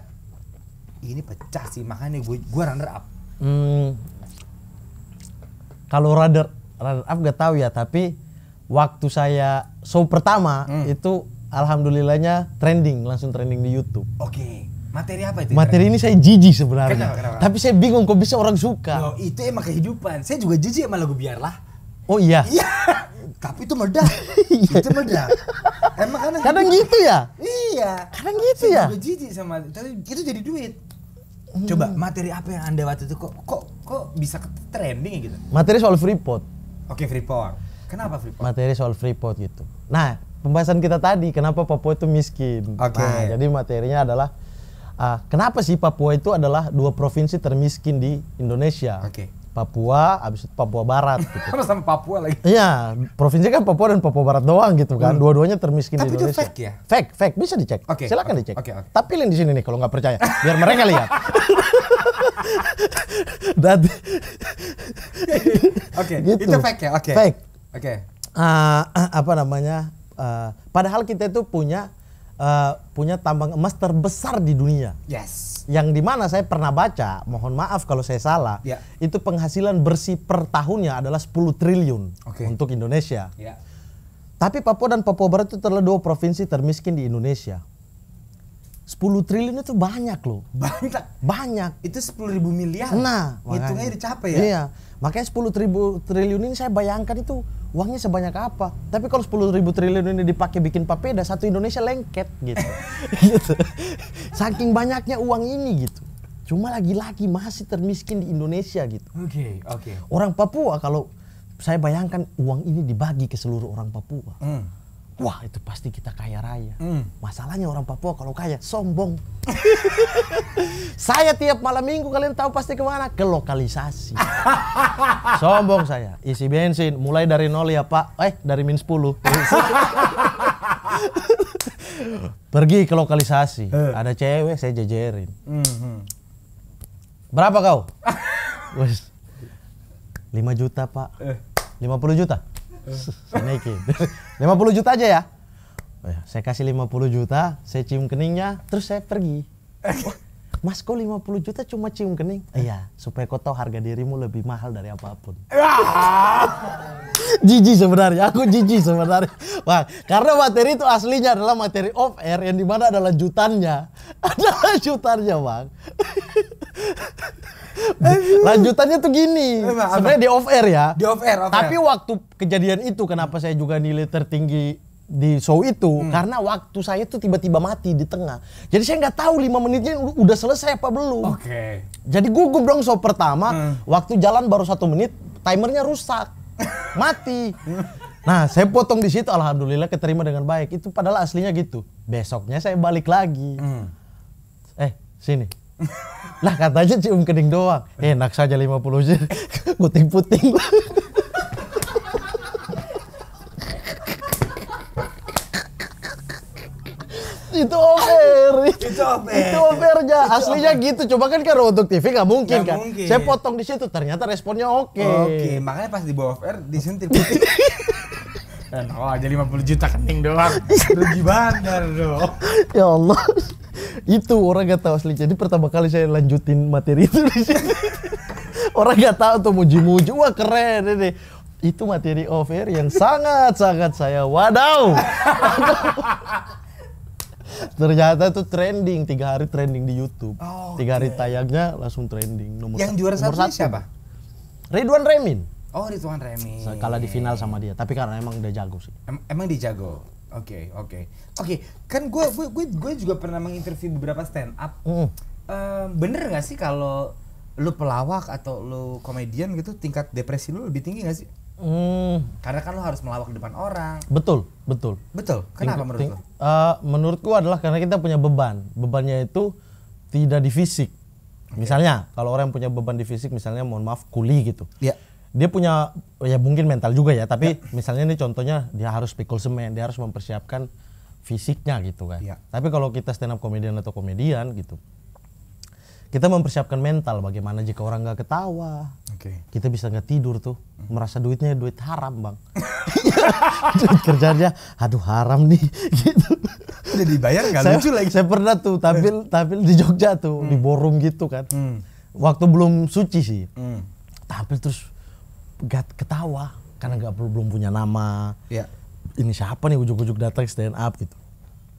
ini pecah sih, makanya gue gue runner up. Hmm. Kalau runner runner up gak tahu ya tapi waktu saya show pertama hmm. itu alhamdulillahnya trending langsung trending di YouTube. Oke. Okay. Materi apa itu? Materi ini saya jijik sebenarnya. Kenapa, kenapa? Tapi saya bingung kok bisa orang suka. Loh, itu emang kehidupan. Saya juga jijik sama lagu biarlah. Oh iya. Iya. Tapi itu meledak. Iya. itu meledak. Emang kadang kadang gitu ya? Iya. Kadang gitu saya ya. Saya jijik sama tapi itu jadi duit. Hmm. Coba materi apa yang Anda waktu itu kok kok kok bisa trending gitu? Materi soal Freeport. Oke, Freeport. Kenapa Freeport? Materi soal Freeport gitu. Nah, pembahasan kita tadi kenapa Papua itu miskin. Oke. Okay. Nah, jadi materinya adalah uh, kenapa sih Papua itu adalah dua provinsi termiskin di Indonesia. Oke. Okay. Papua, abis itu Papua Barat. Gitu. Harus sama Papua lagi. Iya, provinsi kan Papua dan Papua Barat doang gitu kan. Hmm. Dua-duanya termiskin Tapi di Indonesia. Tapi itu fake ya? Fake, fake. Bisa dicek. Oke. Okay. Silakan okay. dicek. Oke, okay, oke. Okay. di sini nih kalau nggak percaya. Biar mereka lihat. Dan Oke, okay, gitu. itu fake ya? Oke. Okay. Fake. Oke. Okay. Uh, ah, apa namanya? Uh, padahal kita itu punya uh, punya tambang emas terbesar di dunia. Yes. Yang dimana saya pernah baca, mohon maaf kalau saya salah, yeah. itu penghasilan bersih per tahunnya adalah 10 triliun okay. untuk Indonesia. Yeah. Tapi Papua dan Papua Barat itu adalah dua provinsi termiskin di Indonesia. 10 triliun itu banyak loh. Banyak. Banyak. Itu 10 ribu miliar. Nah, hitungnya dicapai ya. Iya. Makanya 10 ribu triliun ini saya bayangkan itu uangnya sebanyak apa. Tapi kalau 10 ribu triliun ini dipakai bikin papeda, satu Indonesia lengket gitu. gitu. Saking banyaknya uang ini gitu. Cuma lagi-lagi masih termiskin di Indonesia gitu. Oke, okay, oke. Okay. Orang Papua kalau saya bayangkan uang ini dibagi ke seluruh orang Papua. Mm wah itu pasti kita kaya raya. Mm. Masalahnya orang Papua kalau kaya sombong. saya tiap malam minggu kalian tahu pasti kemana? Ke lokalisasi. sombong saya. Isi bensin mulai dari nol ya Pak. Eh dari minus 10. Pergi ke lokalisasi. Uh. Ada cewek saya jejerin. Mm -hmm. Berapa kau? 5 juta, Pak. Eh. Uh. 50 juta? Naikin. 50 juta aja ya. Oh ya saya kasih 50 juta, saya cium keningnya, terus saya pergi. Mas kok 50 juta cuma cium kening? Iya, supaya kau tahu harga dirimu lebih mahal dari apapun. jiji sebenarnya, aku jiji sebenarnya. Wah, karena materi itu aslinya adalah materi off air yang dimana adalah jutannya. Adalah jutannya, Bang. Lanjutannya tuh gini. Sebenarnya di off air ya. Di off air. Off Tapi waktu kejadian itu kenapa saya juga nilai tertinggi di show itu hmm. karena waktu saya tuh tiba-tiba mati di tengah. Jadi saya nggak tahu lima menitnya udah selesai apa belum. Oke. Okay. Jadi gugup dong show pertama. Hmm. Waktu jalan baru satu menit, timernya rusak, mati. Nah, saya potong di situ, alhamdulillah keterima dengan baik. Itu padahal aslinya gitu. Besoknya saya balik lagi. Hmm. Eh, sini. lah katanya cium kening doang enak saja 50 juta puting-puting itu over itu over itu ya aslinya over. gitu coba kan kalau untuk TV nggak mungkin gak kan mungkin. saya potong di situ ternyata responnya oke okay. oke okay. makanya pas di bawah air di sini. dan oh aja 50 juta kening doang rugi bandar dong ya Allah itu orang gak tahu asli. Jadi pertama kali saya lanjutin materi itu di sini. orang gak tahu tuh muji-muji. Wah keren ini. Itu materi over yang sangat-sangat saya wadau. Ternyata itu trending tiga hari trending di YouTube. Oh, tiga hari tayangnya langsung trending nomor Yang juara satu siapa? Ridwan Remin. Oh Ridwan Remin. Kalah di final sama dia, tapi karena emang udah jago sih. Em emang dijago. Oke, okay, oke. Okay. Oke, okay, kan gue gue gue gue juga pernah menginterview beberapa stand up. Mm. Uh, bener gak sih kalau lu pelawak atau lu komedian gitu tingkat depresi lu lebih tinggi gak sih? Mm. Karena kan lu harus melawak di depan orang. Betul, betul. Betul. Kenapa ting, menurut lu? Uh, menurut gua adalah karena kita punya beban. Bebannya itu tidak di fisik. Okay. Misalnya, kalau orang yang punya beban di fisik misalnya mohon maaf kuli gitu. Iya. Yeah dia punya ya mungkin mental juga ya tapi ya. misalnya ini contohnya dia harus pikul semen dia harus mempersiapkan fisiknya gitu kan ya. tapi kalau kita stand up komedian atau komedian gitu kita mempersiapkan mental bagaimana jika orang nggak ketawa okay. kita bisa nggak tidur tuh merasa duitnya duit haram bang kerjanya aduh haram nih gitu udah dibayar nggak lucu lagi saya pernah tuh tampil hmm. tampil di Jogja tuh hmm. di borum gitu kan hmm. waktu belum suci sih hmm. tampil terus gak ketawa karena gak perlu belum punya nama. Ya. Ini siapa nih ujuk-ujuk datang stand up gitu.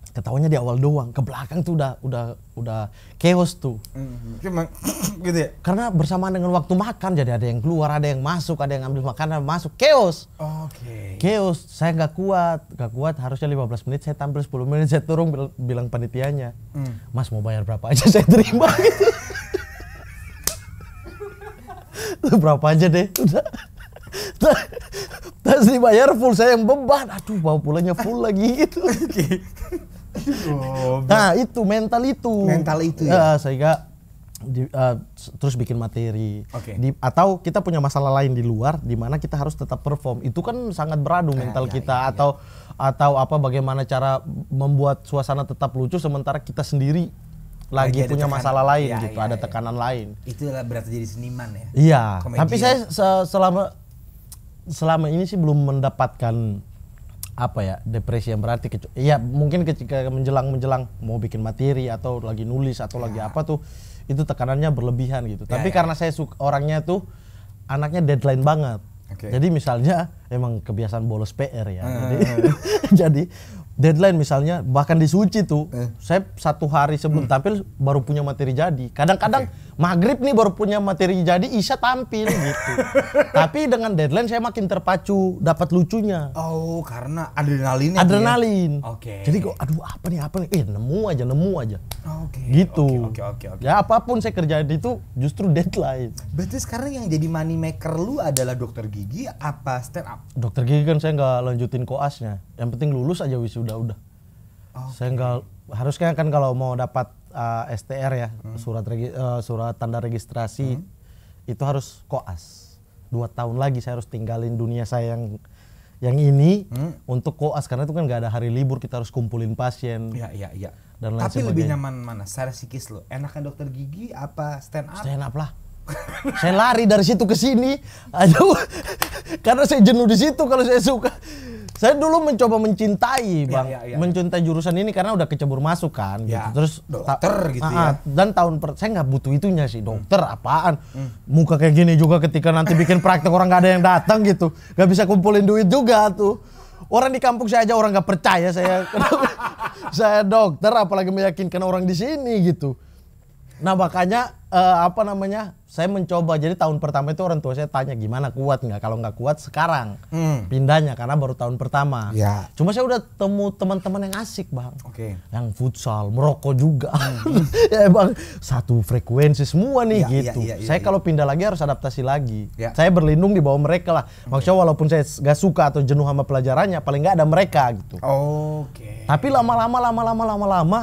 Ketawanya di awal doang, ke belakang tuh udah udah udah chaos tuh. Mm-hmm. cuma gitu ya. Karena bersamaan dengan waktu makan jadi ada yang keluar, ada yang masuk, ada yang ambil makanan masuk, chaos. Oke. Okay. Chaos, saya nggak kuat, nggak kuat harusnya 15 menit saya tampil 10 menit saya turun bil bilang panitianya. Mm. Mas mau bayar berapa aja saya terima gitu. berapa aja deh udah Terus dibayar full saya yang beban. Aduh, bawa pulangnya full lagi gitu. nah, itu mental itu. Mental itu ya. ya sehingga di, uh, terus bikin materi. Okay. Di, atau kita punya masalah lain di luar di mana kita harus tetap perform. Itu kan sangat beradu ah, mental ah, iya, kita iya, iya. atau atau apa bagaimana cara membuat suasana tetap lucu sementara kita sendiri lagi, punya tekanan, masalah lain ya, gitu, ya, ada ya. tekanan ya. lain. itu berarti jadi seniman ya. Iya. Tapi saya selama selama ini sih belum mendapatkan apa ya depresi yang berarti ya mungkin ketika menjelang menjelang mau bikin materi atau lagi nulis atau ya. lagi apa tuh itu tekanannya berlebihan gitu ya, tapi ya. karena saya suka orangnya tuh anaknya deadline banget okay. jadi misalnya emang kebiasaan bolos PR ya uh, jadi uh, jadi deadline misalnya bahkan di Suci tuh eh. saya satu hari sebelum hmm. tampil baru punya materi jadi kadang-kadang okay. maghrib nih baru punya materi jadi Isya tampil gitu tapi dengan deadline saya makin terpacu dapat lucunya oh karena adrenalin adrenalin ya? oke okay. jadi kok aduh apa nih apa nih eh nemu aja nemu aja oke okay. gitu oke okay, oke okay, okay, okay. ya apapun saya kerjain itu justru deadline berarti sekarang yang jadi money maker lu adalah dokter gigi apa stand up dokter gigi kan saya nggak lanjutin koasnya yang penting lulus aja wisuda udah udah. Okay. Oh. Saya nggak harusnya kan kalau mau dapat uh, eh, STR ya hmm. surat regi, uh, surat tanda registrasi hmm. itu harus koas. Dua tahun lagi saya harus tinggalin dunia saya yang yang ini hmm. untuk koas karena itu kan nggak ada hari libur kita harus kumpulin pasien. ya ya ya Dan Tapi lebih nyaman mana? Secara psikis lo, enakan dokter gigi apa stand up? Stand up lah saya lari dari situ ke sini aduh karena saya jenuh di situ kalau saya suka saya dulu mencoba mencintai iya, bang ya, ya, mencintai jurusan ini karena udah kecebur masuk kan iya. gitu. terus dokter gitu ah, ya ah. dan tahun per saya nggak butuh itunya sih dokter hmm. apaan hmm. muka kayak gini juga ketika nanti bikin praktek orang nggak ada yang datang gitu nggak bisa kumpulin duit juga tuh orang di kampung saya aja orang nggak percaya saya saya dokter apalagi meyakinkan orang di sini gitu Nah makanya uh, apa namanya? Saya mencoba. Jadi tahun pertama itu orang tua saya tanya gimana kuat nggak? Kalau nggak kuat sekarang hmm. pindahnya karena baru tahun pertama. Ya. Cuma saya udah temu teman-teman yang asik bang. Oke. Okay. Yang futsal, merokok juga. Hmm. ya bang satu frekuensi semua nih ya, ya gitu. Ya, ya, ya, saya ya. kalau pindah lagi harus adaptasi lagi. Ya. Saya berlindung di bawah mereka lah. Maksudnya walaupun saya nggak suka atau jenuh sama pelajarannya, paling nggak ada mereka gitu. Oke. Okay. Tapi lama-lama, lama-lama, lama-lama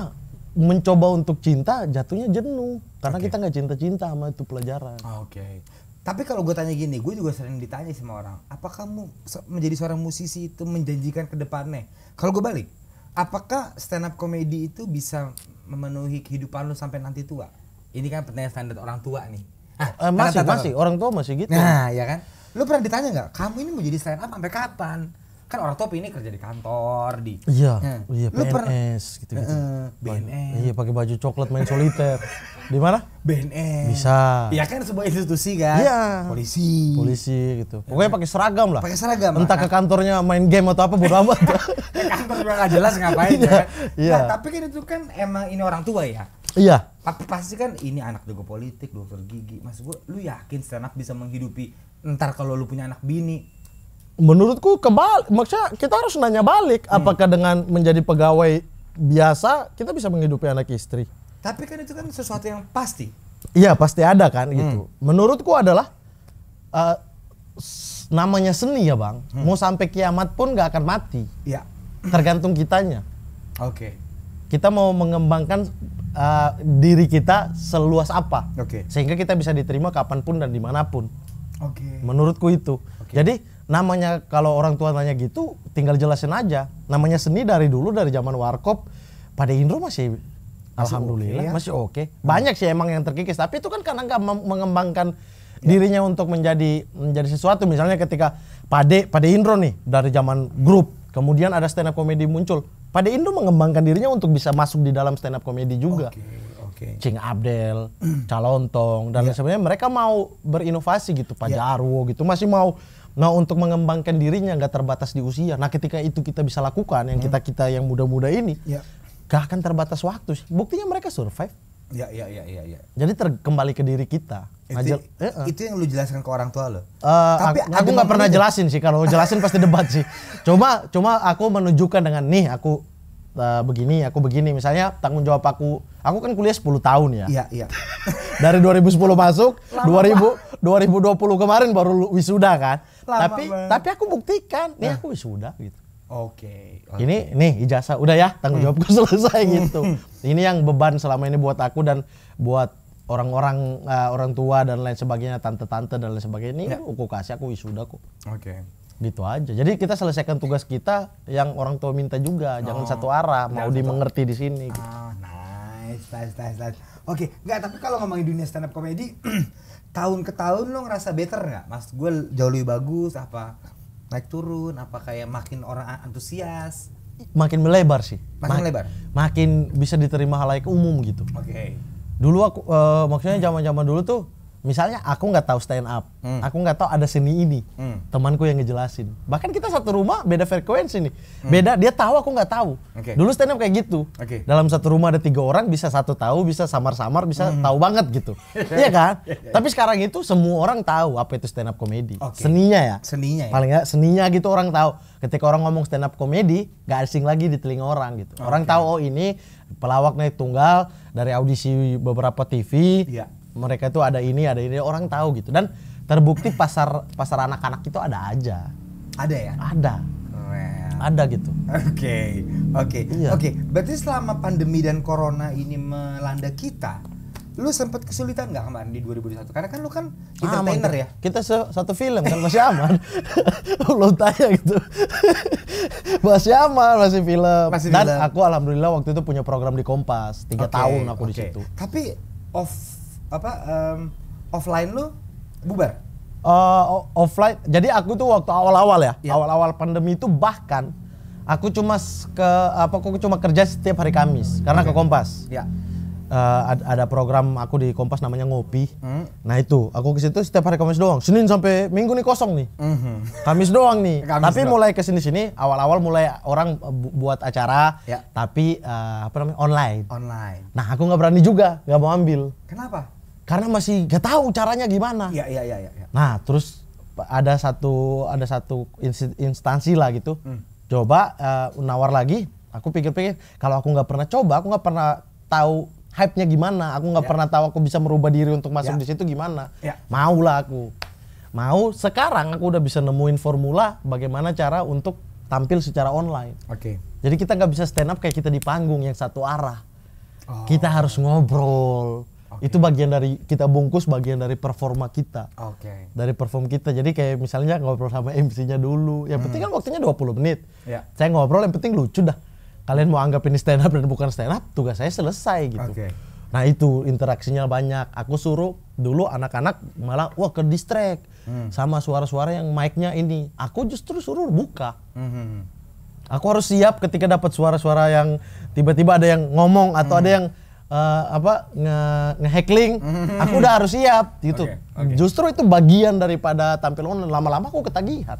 mencoba untuk cinta jatuhnya jenuh karena okay. kita nggak cinta-cinta sama itu pelajaran. Ah, oke. Okay. Tapi kalau gue tanya gini, gue juga sering ditanya sama orang, apa kamu menjadi seorang musisi itu menjanjikan ke depannya? Kalau gue balik, apakah stand up comedy itu bisa memenuhi kehidupan lu sampai nanti tua? Ini kan pertanyaan standar orang tua nih. Ah, eh, masih, masih. Orang tua masih gitu. Nah, ya kan? Lu pernah ditanya nggak, kamu ini mau jadi stand up sampai kapan? kan orang tua ini kerja di kantor di iya hmm. iya PNS pernah, gitu gitu uh, BNS iya pakai baju coklat main soliter di mana BNS bisa iya kan sebuah institusi kan iya polisi polisi gitu pokoknya pakai seragam lah pakai seragam entah ke kantornya main game atau apa bodo amat ya, kantor juga nggak jelas ngapain iya, ya kan? iya. nah tapi kan itu kan emang ini orang tua ya iya tapi pasti kan ini anak juga politik dokter gigi mas gua lu yakin stand up bisa menghidupi ntar kalau lu punya anak bini menurutku kebal maksudnya kita harus nanya balik hmm. apakah dengan menjadi pegawai biasa kita bisa menghidupi anak istri tapi kan itu kan sesuatu yang pasti iya pasti ada kan hmm. gitu menurutku adalah uh, namanya seni ya bang hmm. mau sampai kiamat pun nggak akan mati ya tergantung kitanya oke okay. kita mau mengembangkan uh, diri kita seluas apa okay. sehingga kita bisa diterima kapanpun dan dimanapun oke okay. menurutku itu okay. jadi namanya kalau orang tua nanya gitu tinggal jelasin aja namanya seni dari dulu dari zaman warkop pada Indro masih, masih alhamdulillah okay, ya? masih oke okay. banyak sih emang yang terkikis tapi itu kan karena nggak mengembangkan ya. dirinya untuk menjadi menjadi sesuatu misalnya ketika Pade Pade Indro nih dari zaman grup kemudian ada stand up komedi muncul pada Indro mengembangkan dirinya untuk bisa masuk di dalam stand up komedi juga okay. Okay. Cing Abdel, Calontong dan yeah. sebenarnya mereka mau berinovasi gitu, Pak yeah. Jarwo gitu, masih mau Nah untuk mengembangkan dirinya nggak terbatas di usia. Nah ketika itu kita bisa lakukan yang hmm. kita kita yang muda-muda ini, ya. gak akan terbatas waktu. Buktinya mereka survive. Ya ya ya ya. ya. Jadi terkembali ke diri kita. Itu, eh, uh. itu yang lu jelaskan ke orang tua lo. Uh, Tapi aku, aku nggak pernah jelasin sih kalau jelasin pasti debat sih. Cuma cuma aku menunjukkan dengan nih aku uh, begini, aku begini. Misalnya tanggung jawab aku, aku kan kuliah 10 tahun ya. Iya iya. Dari 2010 masuk, Lama 2000 2020 kemarin baru wisuda kan. Lama tapi banget. tapi aku buktikan nih nah. aku ya sudah gitu Oke. Okay, okay. Ini nih ijazah udah ya tanggung hmm. jawabku selesai gitu. Hmm. ini yang beban selama ini buat aku dan buat orang-orang uh, orang tua dan lain sebagainya, tante-tante dan lain sebagainya. Ini ya. aku kasih aku wisuda kok. Oke. Okay. Gitu aja. Jadi kita selesaikan tugas kita yang orang tua minta juga, oh. jangan satu arah, mau dimengerti di sini. Gitu. Ah, nice, nice, nice, nice. Oke, okay. nggak tapi kalau ngomongin dunia stand up comedy tahun ke tahun lo ngerasa better nggak? Mas, gue jauh lebih bagus apa naik turun apa kayak makin orang antusias? Makin melebar sih. Makin Ma melebar. Makin bisa diterima halayak umum gitu. Oke. Okay. Dulu aku uh, maksudnya zaman-zaman dulu tuh misalnya aku nggak tahu stand up, hmm. aku nggak tahu ada seni ini, hmm. temanku yang ngejelasin. Bahkan kita satu rumah beda frekuensi nih, hmm. beda dia tahu aku nggak tahu. Okay. Dulu stand up kayak gitu, okay. dalam satu rumah ada tiga orang bisa satu tahu, bisa samar-samar, bisa hmm. tahu banget gitu, iya kan? Iya, iya. Tapi sekarang itu semua orang tahu apa itu stand up komedi, okay. seninya ya, seninya ya. paling nggak seninya gitu orang tahu. Ketika orang ngomong stand up komedi, nggak asing lagi di telinga orang gitu. Okay. Orang tahu oh ini pelawak naik tunggal dari audisi beberapa TV, ya mereka itu ada ini ada ini orang tahu gitu dan terbukti pasar pasar anak-anak itu ada aja ada ya ada Keren. ada gitu oke okay. oke iya. oke berarti selama pandemi dan corona ini melanda kita lu sempat kesulitan nggak kemarin di 2021 karena kan lu kan ah, entertainer ah, ya kita satu film kan masih aman Lu tanya gitu masih aman masih film masih dan film. aku alhamdulillah waktu itu punya program di Kompas tiga okay, tahun aku okay. di situ tapi off apa um, offline lu bubar? Uh, offline. Jadi aku tuh waktu awal-awal ya, awal iya. awal-awal pandemi itu bahkan aku cuma ke apa aku cuma kerja setiap hari Kamis karena okay. ke Kompas. Ya. Yeah uh, ada program aku di Kompas namanya ngopi. Hmm? Nah itu aku ke situ setiap hari Kamis doang. Senin sampai Minggu nih kosong nih. Mm -hmm. Kamis doang nih. Kamis tapi doang. mulai ke sini-sini awal-awal mulai orang buat acara ya. tapi uh, apa namanya online. Online. Nah aku nggak berani juga nggak mau ambil. Kenapa? Karena masih gak tahu caranya gimana. Iya iya iya. Ya, ya. Nah terus ada satu ada satu instansi lah gitu. Hmm. Coba uh, nawar lagi. Aku pikir-pikir kalau aku nggak pernah coba, aku nggak pernah tahu hype-nya gimana. Aku nggak ya. pernah tahu aku bisa merubah diri untuk masuk ya. di situ gimana. Ya. Mau lah aku. Mau sekarang aku udah bisa nemuin formula bagaimana cara untuk tampil secara online. Oke. Okay. Jadi kita nggak bisa stand up kayak kita di panggung yang satu arah. Oh. Kita harus ngobrol. Okay. Itu bagian dari kita bungkus bagian dari performa kita. Oke. Okay. Dari perform kita. Jadi kayak misalnya ngobrol sama MC-nya dulu. Yang hmm. penting kan waktunya 20 menit. Yeah. Saya ngobrol yang penting lucu dah kalian mau anggap ini stand up dan bukan stand up, tugas saya selesai gitu. Okay. Nah itu interaksinya banyak. Aku suruh dulu anak-anak malah wah ke distract hmm. sama suara-suara yang mic-nya ini. Aku justru suruh buka. Hmm. hmm, hmm. Aku harus siap ketika dapat suara-suara yang tiba-tiba ada yang ngomong atau hmm. ada yang uh, apa ngehackling nge hmm, aku udah harus siap gitu okay, okay. justru itu bagian daripada tampil lama-lama aku ketagihan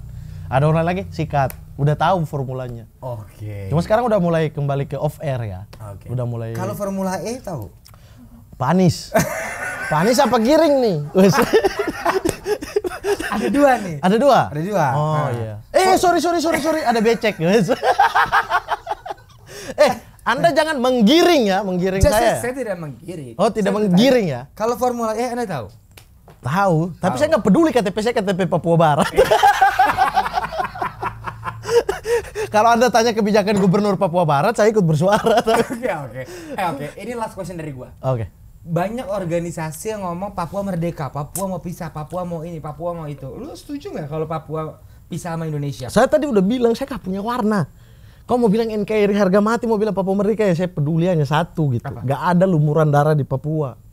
ada orang lagi sikat udah tahu formulanya. Oke. Okay. Cuma sekarang udah mulai kembali ke off air ya. Oke. Okay. Udah mulai. Kalau Formula E tahu? Panis. Panis apa giring nih? ada dua nih. Ada dua. Ada dua. Oh nah. iya. Eh sorry sorry sorry sorry ada becek. eh anda jangan menggiring ya, menggiring saya, saya. Saya tidak menggiring. Oh, tidak saya menggiring tanya. ya. Kalau Formula E Anda tahu? Tahu, tapi tahu. saya nggak peduli KTP saya KTP Papua Barat. Iya. Kalau Anda tanya kebijakan Gubernur Papua Barat, saya ikut bersuara. Oke, oke. Eh, oke. Ini last question dari gua. Oke. Okay. Banyak organisasi yang ngomong Papua merdeka, Papua mau pisah, Papua mau ini, Papua mau itu. Lu setuju nggak kalau Papua pisah sama Indonesia? Saya tadi udah bilang saya gak punya warna. Kau mau bilang NKRI harga mati, mau bilang Papua merdeka ya saya peduli hanya satu gitu. Apa? Gak ada lumuran darah di Papua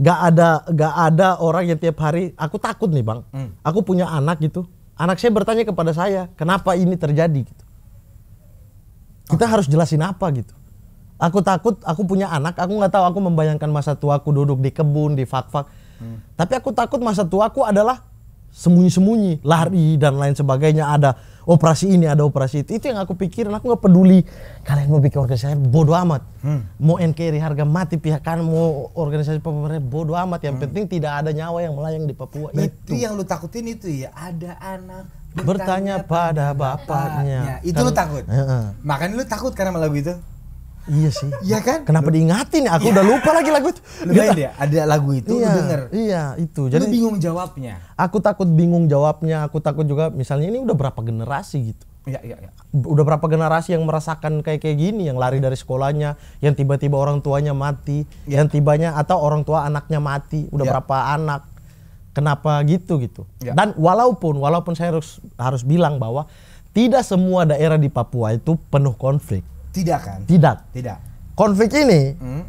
gak ada gak ada orang yang tiap hari aku takut nih bang hmm. aku punya anak gitu Anak saya bertanya kepada saya, kenapa ini terjadi? Gitu. Kita harus jelasin apa gitu. Aku takut, aku punya anak, aku nggak tahu, aku membayangkan masa tua aku duduk di kebun, di fak-fak. Hmm. Tapi aku takut masa tua aku adalah sembunyi-sembunyi, lari dan lain sebagainya. Ada operasi ini ada operasi itu itu yang aku pikirin aku nggak peduli kalian mau bikin organisasi bodoh amat hmm. mau NKRI harga mati pihak kan mau organisasi pemerintah bodoh amat yang hmm. penting tidak ada nyawa yang melayang di Papua Berarti nah, itu yang lu takutin itu ya ada anak bertanya, pada bapaknya, bapaknya. itu kan, lu takut uh. makanya lu takut karena malah itu Iya sih. Iya kan? Kenapa diingatin ya? Aku iya. udah lupa lagi lagu itu. Lupa gitu. ya, ada lagu itu iya, denger. Iya, itu. Jadi lu bingung jawabnya. Aku takut bingung jawabnya, aku takut juga misalnya ini udah berapa generasi gitu. Iya, iya, iya. Udah berapa generasi yang merasakan kayak kayak gini, yang lari dari sekolahnya, yang tiba-tiba orang tuanya mati, ya. yang tibanya atau orang tua anaknya mati, udah ya. berapa anak. Kenapa gitu gitu. Ya. Dan walaupun walaupun saya harus harus bilang bahwa tidak semua daerah di Papua itu penuh konflik. Tidak kan? Tidak. Tidak. Konflik ini hmm?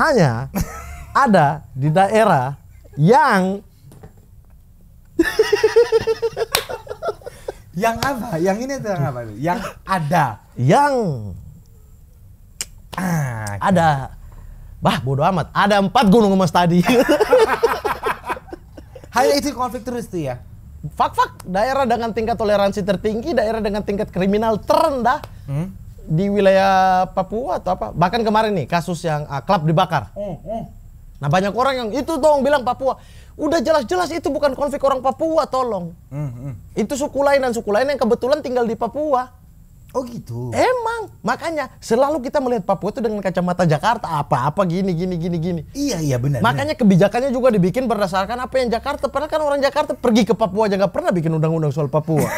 hanya ada di daerah yang yang apa? Yang ini tentang apa? Yang ada. Yang ah, ada. Bah, bodo amat. Ada empat gunung emas tadi. Hanya itu konflik terus tuh ya. Fak-fak, daerah dengan tingkat toleransi tertinggi, daerah dengan tingkat kriminal terendah. Hmm? di wilayah Papua atau apa. Bahkan kemarin nih kasus yang uh, klub dibakar. Mm, mm. Nah banyak orang yang itu dong bilang Papua. Udah jelas-jelas itu bukan konflik orang Papua, tolong. Mm, itu suku lain dan suku lain yang kebetulan tinggal di Papua. Oh gitu. Emang makanya selalu kita melihat Papua itu dengan kacamata Jakarta apa-apa gini gini gini gini. Iya iya benar. Makanya benar. kebijakannya juga dibikin berdasarkan apa yang Jakarta. Padahal kan orang Jakarta pergi ke Papua aja nggak pernah bikin undang-undang soal Papua.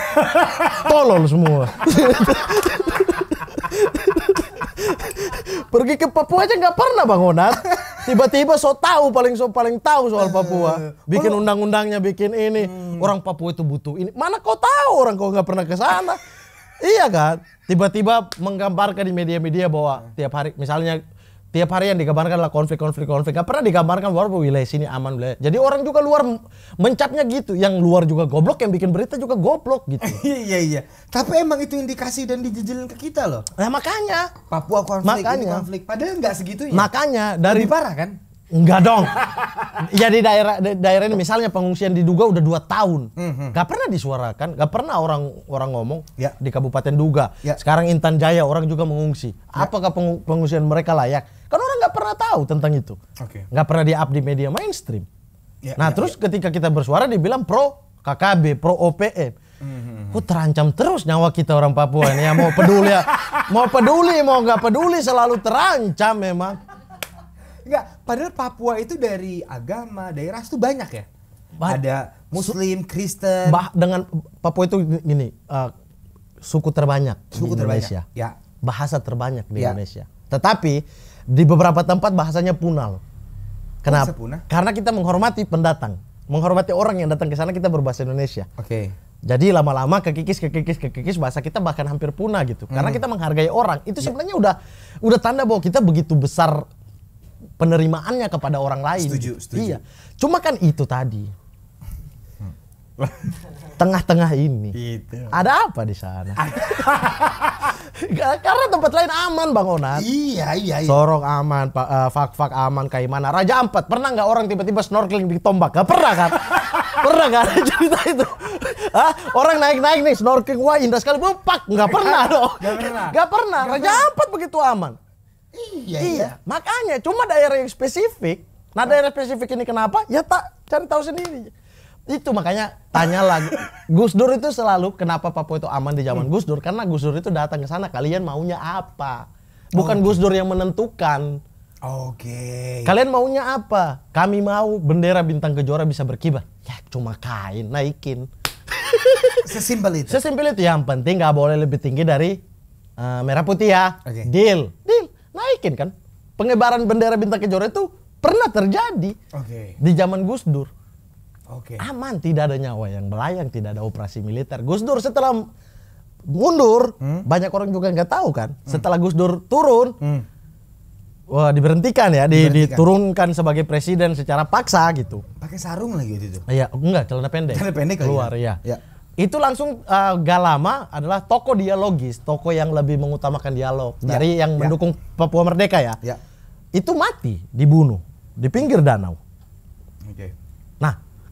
tolong semua. Pergi ke Papua aja nggak pernah Bang Onat. Tiba-tiba so tahu paling so paling tahu soal Papua. Eh, eh. Bikin undang-undangnya, bikin ini. Hmm. Orang Papua itu butuh ini. Mana kau tahu orang kau nggak pernah ke sana? iya kan? Tiba-tiba menggambarkan di media-media bahwa tiap hari misalnya tiap hari yang digambarkan lah konflik-konflik konflik. Gak pernah digambarkan bahwa wilayah sini aman wilayah. Jadi orang juga luar mencapnya gitu. Yang luar juga goblok, yang bikin berita juga goblok gitu. Iya, iya iya. Tapi emang itu indikasi dan dijejelin ke kita loh. Nah makanya. Papua konflik, makanya, konflik. Padahal nggak segitu ya. Makanya dari Lebih parah kan? Enggak dong. ya di daerah di daerah ini misalnya pengungsian diduga udah dua tahun. Mm -hmm. Gak pernah disuarakan, gak pernah orang orang ngomong ya. di Kabupaten Duga. Ya. Sekarang Intan Jaya orang juga mengungsi. Ya. Apakah pengungsian mereka layak? Karena orang nggak pernah tahu tentang itu. Oke. Okay. Nggak pernah di-up di media mainstream. Ya, nah, ya, terus ya. ketika kita bersuara dibilang pro KKB, pro OPM. Mm-hmm. E. terancam terus nyawa kita orang Papua ini ya mau peduli ya. mau peduli mau nggak peduli selalu terancam memang. Enggak, padahal Papua itu dari agama, dari ras itu banyak ya. Ba- Ada Muslim, Kristen. Bah, dengan Papua itu gini, uh, suku terbanyak suku di Indonesia. Terbanyak. Ya. Bahasa terbanyak di ya. Indonesia. Tetapi di beberapa tempat bahasanya punah loh. Kenapa? Punah? Karena kita menghormati pendatang. Menghormati orang yang datang ke sana kita berbahasa Indonesia. Oke. Okay. Jadi lama-lama kekikis kekikis kekikis bahasa kita bahkan hampir punah gitu. Karena hmm. kita menghargai orang. Itu ya. sebenarnya ya. udah udah tanda bahwa kita begitu besar penerimaannya kepada orang lain. Setuju, iya. setuju. Iya. Cuma kan itu tadi. Hmm. tengah-tengah ini. Itu. Ada apa di sana? Karena tempat lain aman Bang Onat. Iya, iya, iya. Sorong aman, uh, fak-fak aman, kayak mana? Raja Ampat, pernah nggak orang tiba-tiba snorkeling di tombak? Gak pernah kan? pernah kan? cerita itu? Hah? Orang naik-naik nih snorkeling, wah indah sekali. Bupak, nggak pernah dong. Gak pernah. Gak pernah. Gak Raja Ampat begitu aman. Iya, iya, iya. Makanya, cuma daerah yang spesifik. Nah daerah spesifik ini kenapa? Ya tak cari tahu sendiri itu makanya tanya lagi Gus Dur itu selalu kenapa Papua itu aman di zaman hmm. Gus Dur karena Gus Dur itu datang ke sana kalian maunya apa bukan okay. Oh, Gus Dur yang menentukan Oke. Okay. Kalian maunya apa? Kami mau bendera bintang kejora bisa berkibar. Ya cuma kain naikin. Sesimpel itu. Sesimpel itu. Yang penting nggak boleh lebih tinggi dari uh, merah putih ya. Okay. Deal, deal, naikin kan. pengebaran bendera bintang kejora itu pernah terjadi okay. di zaman Gus Dur. Oke. Okay. Aman, tidak ada nyawa yang melayang, tidak ada operasi militer. Gus Dur setelah mundur, hmm? banyak orang juga nggak tahu kan. Hmm. Setelah Gus Dur turun, hmm. wah diberhentikan ya, diturunkan sebagai presiden secara paksa gitu. Pakai sarung lagi itu. Iya, enggak, celana pendek. Celana pendek ya? keluar ya. ya. Itu langsung uh, gak lama adalah toko dialogis, toko yang lebih mengutamakan dialog ya. dari yang ya. mendukung Papua Merdeka ya. ya. Itu mati, dibunuh di pinggir danau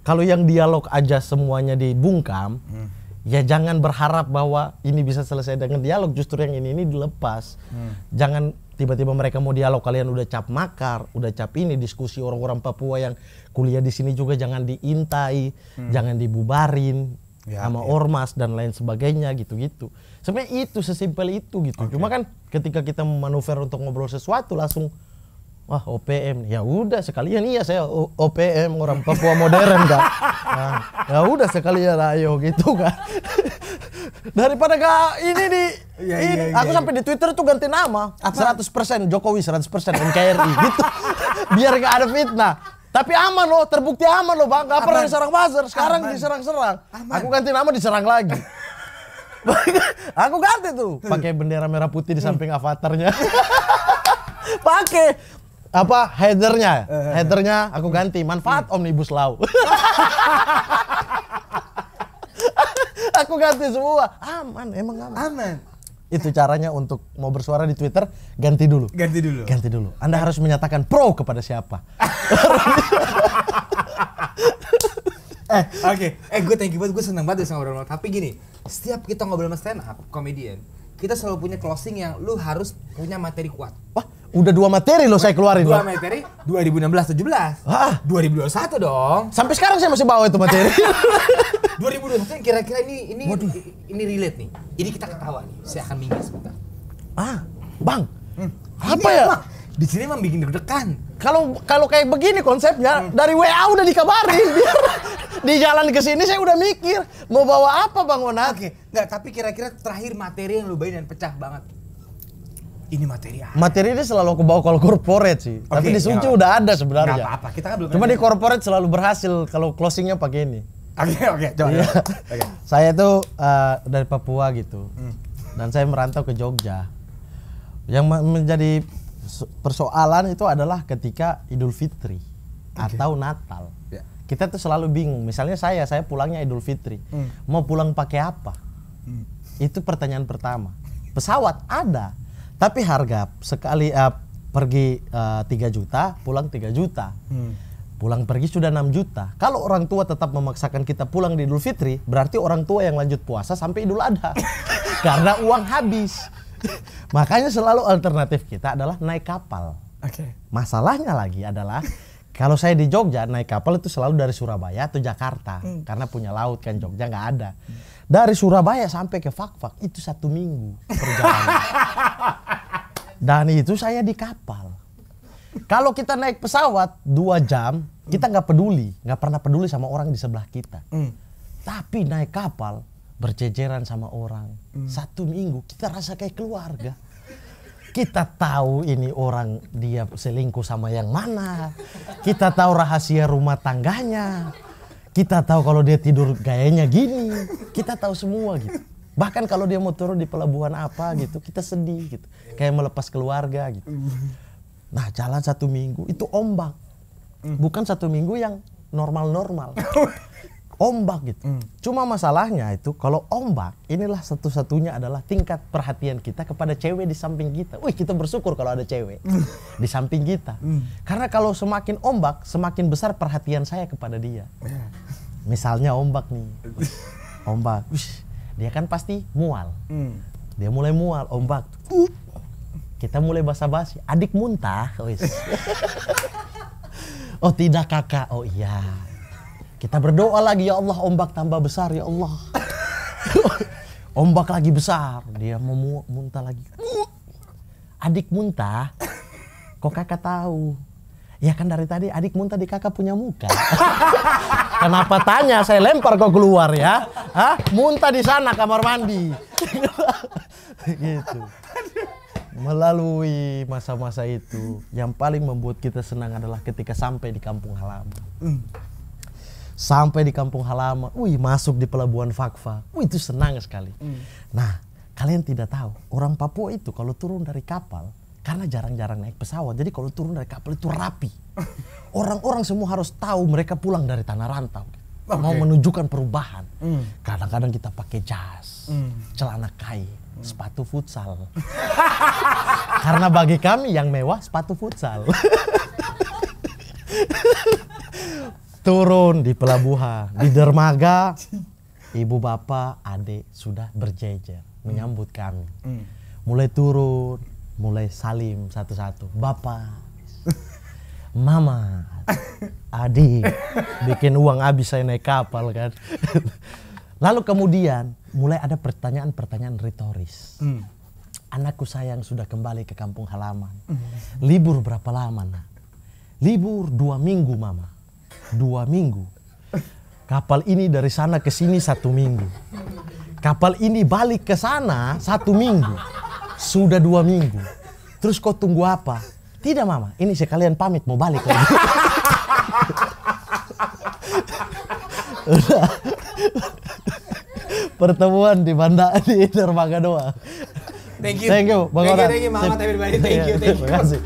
kalau yang dialog aja semuanya dibungkam, hmm. ya jangan berharap bahwa ini bisa selesai dengan dialog. Justru yang ini ini dilepas. Hmm. Jangan tiba-tiba mereka mau dialog kalian udah cap makar, udah cap ini diskusi orang-orang Papua yang kuliah di sini juga jangan diintai, hmm. jangan dibubarin ya, sama ya. ormas dan lain sebagainya gitu-gitu. Sebenarnya itu sesimpel itu gitu. Okay. Cuma kan ketika kita manuver untuk ngobrol sesuatu langsung wah OPM ya udah sekalian iya saya OPM orang Papua modern kan nah, ya udah sekalian ayo gitu kan daripada gak ini di ya, iya, ini, ya, aku ya, sampai di Twitter tuh ganti nama Apa? 100% Jokowi 100% NKRI gitu biar gak ada fitnah tapi aman loh, terbukti aman loh bang. Gak pernah diserang buzzer sekarang diserang-serang. Aku ganti nama diserang lagi. aku ganti tuh. Pakai bendera merah putih di samping avatarnya. pakai apa headernya eh, eh, eh. headernya aku ganti manfaat hmm. omnibus law aku ganti semua aman emang aman aman itu caranya untuk mau bersuara di Twitter ganti dulu ganti dulu ganti dulu Anda harus menyatakan pro kepada siapa eh oke okay. eh gue thank you banget gue seneng banget sama ngobrol tapi gini setiap kita ngobrol sama stand up komedian kita selalu punya closing yang lu harus punya materi kuat wah Udah dua materi loh saya keluarin Dua materi 2016 17. Hah? 2021 dong. Sampai sekarang saya masih bawa itu materi. 2021 kira-kira ini ini Waduh. ini relate nih. ini kita ketawa nih. Saya akan minggir sebentar. Ah, Bang. Hmm. Apa ini ya? Emang, Di sini emang bikin deg-degan. Kalau kalau kayak begini konsepnya hmm. dari WA udah dikabarin. di jalan ke sini saya udah mikir mau bawa apa Bang Onat. Oke, okay. enggak tapi kira-kira terakhir materi yang lu bayi dan pecah banget ini material. Materi ini selalu aku bawa kalau corporate sih. Okay, Tapi di Sungci udah ada sebenarnya. Gak apa-apa, kita kan belum. Cuma di corporate selalu berhasil kalau closingnya pakai ini. Oke okay, oke, okay, coba. Iya. Okay. saya itu uh, eh, dari Papua gitu, hmm. dan saya merantau ke Jogja. Yang menjadi persoalan itu adalah ketika Idul Fitri okay. atau Natal. Ya. Kita tuh selalu bingung. Misalnya saya, saya pulangnya Idul Fitri, hmm. mau pulang pakai apa? Hmm. Itu pertanyaan pertama. Pesawat ada, tapi harga sekali uh, pergi uh, eh, 3 juta, pulang 3 juta. Hmm. Pulang pergi sudah 6 juta. Kalau orang tua tetap memaksakan kita pulang di Idul Fitri, berarti orang tua yang lanjut puasa sampai Idul Adha. Karena uang habis. Makanya selalu alternatif kita adalah naik kapal. Okay. Masalahnya lagi adalah kalau saya di Jogja naik kapal itu selalu dari Surabaya atau Jakarta hmm. karena punya laut kan Jogja nggak ada. Hmm. Dari Surabaya sampai ke Fakfak itu satu minggu perjalanan. Dan itu saya di kapal. Kalau kita naik pesawat dua jam, kita nggak peduli, nggak pernah peduli sama orang di sebelah kita. Mm. Tapi naik kapal berjejeran sama orang mm. satu minggu, kita rasa kayak keluarga. Kita tahu ini orang dia selingkuh sama yang mana. Kita tahu rahasia rumah tangganya kita tahu kalau dia tidur gayanya gini. Kita tahu semua gitu. Bahkan kalau dia mau turun di pelabuhan apa gitu, kita sedih gitu. Kayak melepas keluarga gitu. Nah jalan satu minggu itu ombak. Bukan satu minggu yang normal-normal. Ombak gitu. Hmm. Cuma masalahnya itu kalau ombak, inilah satu-satunya adalah tingkat perhatian kita kepada cewek di samping kita. Wih kita bersyukur kalau ada cewek di samping kita. Hmm. Karena kalau semakin ombak, semakin besar perhatian saya kepada dia. Ya misalnya ombak nih ombak Ush, dia kan pasti mual hmm. dia mulai mual ombak kita mulai basa-basi adik muntah oh tidak kakak oh iya kita berdoa lagi ya Allah ombak tambah besar ya Allah ombak lagi besar dia mau muntah lagi adik muntah kok kakak tahu ya kan dari tadi adik muntah di kakak punya muka Kenapa tanya? Saya lempar kau keluar ya. Hah? Muntah di sana kamar mandi. gitu. Melalui masa-masa itu, yang paling membuat kita senang adalah ketika sampai di kampung halaman. Hmm. Sampai di kampung halaman, wih masuk di pelabuhan Fakfa, wih itu senang sekali. Hmm. Nah, kalian tidak tahu, orang Papua itu kalau turun dari kapal, karena jarang-jarang naik pesawat, jadi kalau turun dari kapal itu rapi. Orang-orang semua harus tahu mereka pulang dari tanah rantau. Okay. Mau menunjukkan perubahan. Hmm. Kadang-kadang mm. kita pakai jas, mm. celana kain, hmm. sepatu futsal. Karena bagi kami yang mewah sepatu futsal. Turun di pelabuhan, di dermaga, ibu bapak, adik sudah berjejer menyambut kami. Hmm. Mulai turun, mulai salim satu-satu bapak mama adi bikin uang habis saya naik kapal kan lalu kemudian mulai ada pertanyaan-pertanyaan retoris hmm. anakku sayang sudah kembali ke kampung halaman hmm. libur berapa lama nak libur dua minggu mama dua minggu kapal ini dari sana ke sini satu minggu kapal ini balik ke sana satu minggu sudah dua minggu. Terus kau tunggu apa? Tidak mama, ini sekalian pamit mau balik lagi. Pertemuan di bandar di dermaga doa. Thank you. Thank you, Bang Thank you, thank you, Mama, thank you, thank you. Thank you. Terima kasih.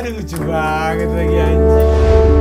Aduh lucu banget lagi anjing.